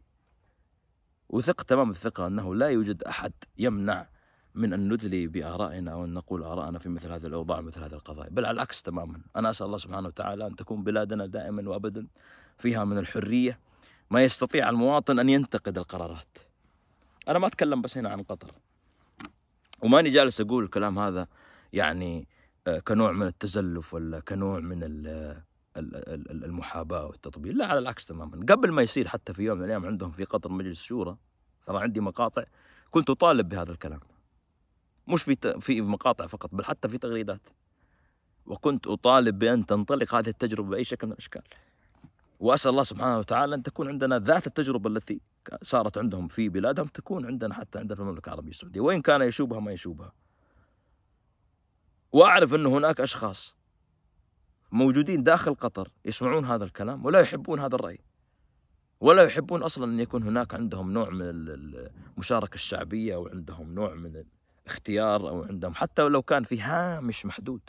وثق تمام الثقة أنه لا يوجد أحد يمنع من أن ندلي بآرائنا او ان نقول آرائنا في مثل هذه الأوضاع مثل هذه القضايا بل على العكس تماما أنا أسأل الله سبحانه وتعالى أن تكون بلادنا دائما وأبدا فيها من الحرية ما يستطيع المواطن أن ينتقد القرارات أنا ما أتكلم بس هنا عن قطر وماني جالس أقول الكلام هذا يعني آه، كنوع من التزلف ولا كنوع من المحاباة والتطبيل لا على العكس تماما قبل ما يصير حتى في يوم من الأيام عندهم في قطر مجلس شورى ترى عندي مقاطع كنت أطالب بهذا الكلام مش في في مقاطع فقط بل حتى في تغريدات وكنت أطالب بأن تنطلق هذه التجربة بأي شكل من الأشكال وأسأل الله سبحانه وتعالى أن تكون عندنا ذات التجربة التي صارت عندهم في بلادهم تكون عندنا حتى عندنا في المملكة العربية السعودية وإن كان يشوبها ما يشوبها وأعرف أن هناك أشخاص موجودين داخل قطر يسمعون هذا الكلام ولا يحبون هذا الرأي ولا يحبون أصلا أن يكون هناك عندهم نوع من المشاركة الشعبية وعندهم نوع من اختيار او عندهم حتى لو كان في هامش محدود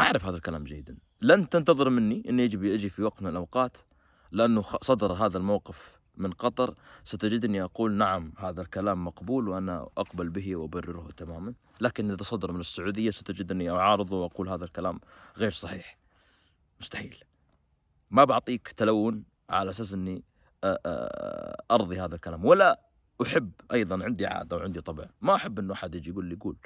اعرف هذا الكلام جيدا لن تنتظر مني اني يجب اجي في وقت من الاوقات لانه صدر هذا الموقف من قطر ستجدني اقول نعم هذا الكلام مقبول وانا اقبل به وابرره تماما لكن اذا صدر من السعوديه ستجدني اعارضه واقول هذا الكلام غير صحيح مستحيل ما بعطيك تلون على اساس اني ارضي هذا الكلام ولا احب ايضا عندي عاده وعندي طبع ما احب انه احد يجي يقول لي قول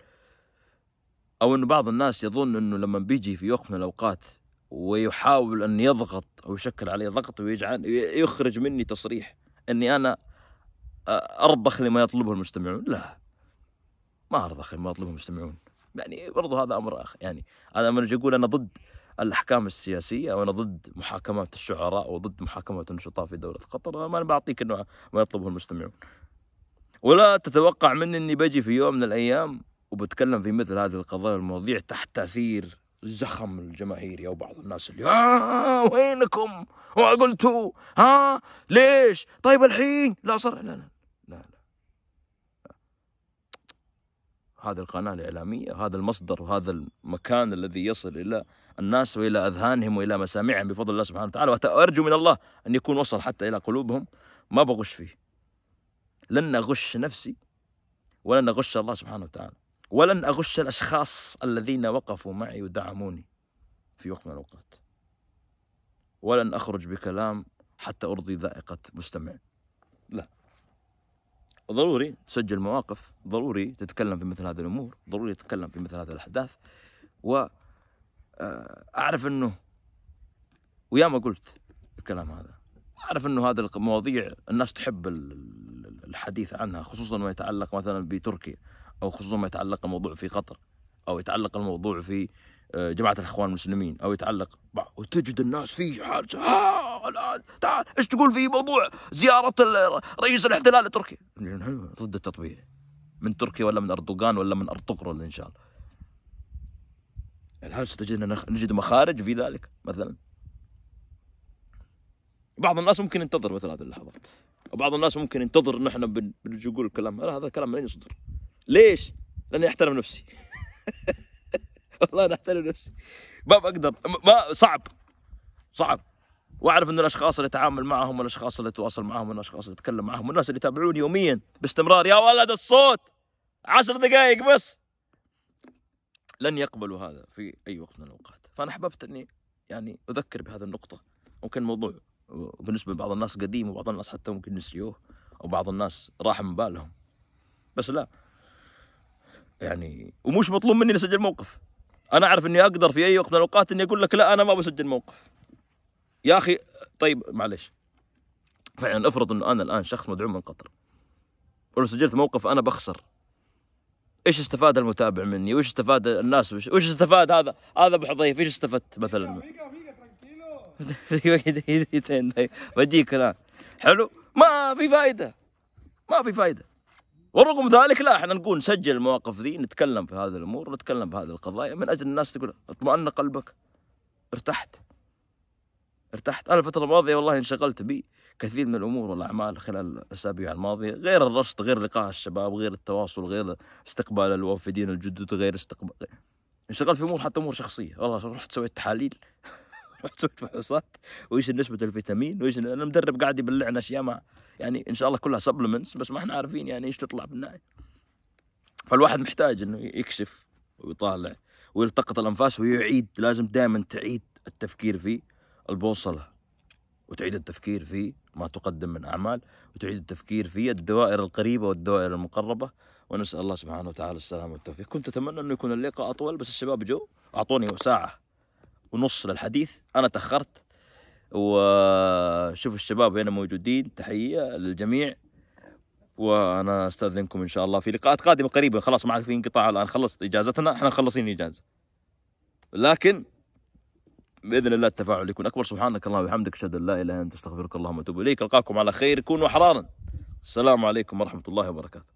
او انه بعض الناس يظن انه لما بيجي في وقت من الاوقات ويحاول ان يضغط او يشكل علي ضغط ويجعل يخرج مني تصريح اني انا ارضخ لما يطلبه المستمعون لا ما ارضخ لما يطلبه المستمعون يعني برضو هذا امر اخر يعني انا لما اجي اقول انا ضد الاحكام السياسيه وانا ضد محاكمات الشعراء وضد محاكمه النشطاء في دوله قطر ما انا بعطيك انه ما يطلبه المستمعون ولا تتوقع مني اني بجي في يوم من الايام وبتكلم في مثل هذه القضايا والمواضيع تحت تاثير زخم الجماهيري او بعض الناس اللي آه وينكم وقلتوا ها ليش طيب الحين لا صار لا لا لا, لا. هذه القناة الإعلامية هذا المصدر وهذا المكان الذي يصل إلى الناس وإلى أذهانهم وإلى مسامعهم بفضل الله سبحانه وتعالى وأرجو من الله أن يكون وصل حتى إلى قلوبهم ما بغش فيه لن أغش نفسي ولن أغش الله سبحانه وتعالى ولن أغش الأشخاص الذين وقفوا معي ودعموني في وقت من الأوقات ولن أخرج بكلام حتى أرضي ذائقة مستمع لا ضروري تسجل مواقف ضروري تتكلم في مثل هذه الأمور ضروري تتكلم في مثل هذه الأحداث وأعرف آه، أنه وياما قلت الكلام هذا أعرف أنه هذه المواضيع الناس تحب الحديث عنها خصوصا ما يتعلق مثلا بتركيا أو خصوصا ما يتعلق الموضوع في قطر أو يتعلق الموضوع في آه، جماعة الإخوان المسلمين أو يتعلق وتجد الناس في حاجه ها الآن تعال إيش تقول في موضوع زيارة رئيس الاحتلال التركي ضد التطبيع من تركيا ولا من أردوغان ولا من أرطغرل إن شاء الله هل ستجد نجد مخارج في ذلك مثلا بعض الناس ممكن ينتظر مثل هذه اللحظات وبعض الناس ممكن ينتظر ان احنا بنجي نقول الكلام هذا الكلام لن يصدر ليش؟ لاني احترم نفسي والله انا احترم نفسي ما بقدر ما صعب صعب واعرف ان الاشخاص اللي اتعامل معهم والاشخاص اللي اتواصل معهم والاشخاص اللي اتكلم معهم والناس اللي يتابعوني يوميا باستمرار يا ولد الصوت عشر دقائق بس لن يقبلوا هذا في اي وقت من الاوقات فانا احببت اني يعني اذكر بهذه النقطه ممكن موضوع وبالنسبة لبعض الناس قديم وبعض الناس حتى ممكن نسيوه أو بعض الناس راح من بالهم بس لا يعني ومش مطلوب مني اسجل موقف انا اعرف اني اقدر في اي وقت من الاوقات اني اقول لك لا انا ما بسجل موقف يا اخي طيب معلش فعلا افرض انه انا الان شخص مدعوم من قطر ولو سجلت موقف انا بخسر ايش استفاد المتابع مني وايش استفاد الناس وايش استفاد هذا هذا ابو حضيف ايش استفدت مثلا بجيك الان حلو ما في فائده ما في فائده ورغم ذلك لا احنا نقول نسجل المواقف ذي نتكلم في هذه الامور نتكلم في هذه القضايا من اجل الناس تقول اطمأن قلبك ارتحت ارتحت انا الفتره الماضيه والله انشغلت بي كثير من الامور والاعمال خلال الاسابيع الماضيه غير الرصد غير لقاء الشباب غير التواصل غير استقبال الوافدين الجدد غير استقبال انشغلت في امور حتى امور شخصيه والله رحت سويت تحاليل رحت سويت فحوصات وايش نسبه الفيتامين وايش انا المدرب قاعد يبلعنا اشياء ما يعني ان شاء الله كلها سبلمنتس بس ما احنا عارفين يعني ايش تطلع بالنهايه فالواحد محتاج انه يكشف ويطالع ويلتقط الانفاس ويعيد لازم دائما تعيد التفكير في البوصله وتعيد التفكير في ما تقدم من اعمال وتعيد التفكير في الدوائر القريبه والدوائر المقربه ونسال الله سبحانه وتعالى السلامه والتوفيق كنت اتمنى انه يكون اللقاء اطول بس الشباب جو اعطوني ساعه ونص للحديث انا تاخرت وشوف الشباب هنا موجودين تحيه للجميع وانا استاذنكم ان شاء الله في لقاءات قادمه قريبا خلاص ما عاد في انقطاع الان خلصت اجازتنا احنا مخلصين اجازه لكن باذن الله التفاعل يكون اكبر سبحانك اللهم وبحمدك اشهد ان لا اله الا انت استغفرك اللهم واتوب اليك القاكم على خير كونوا احرارا السلام عليكم ورحمه الله وبركاته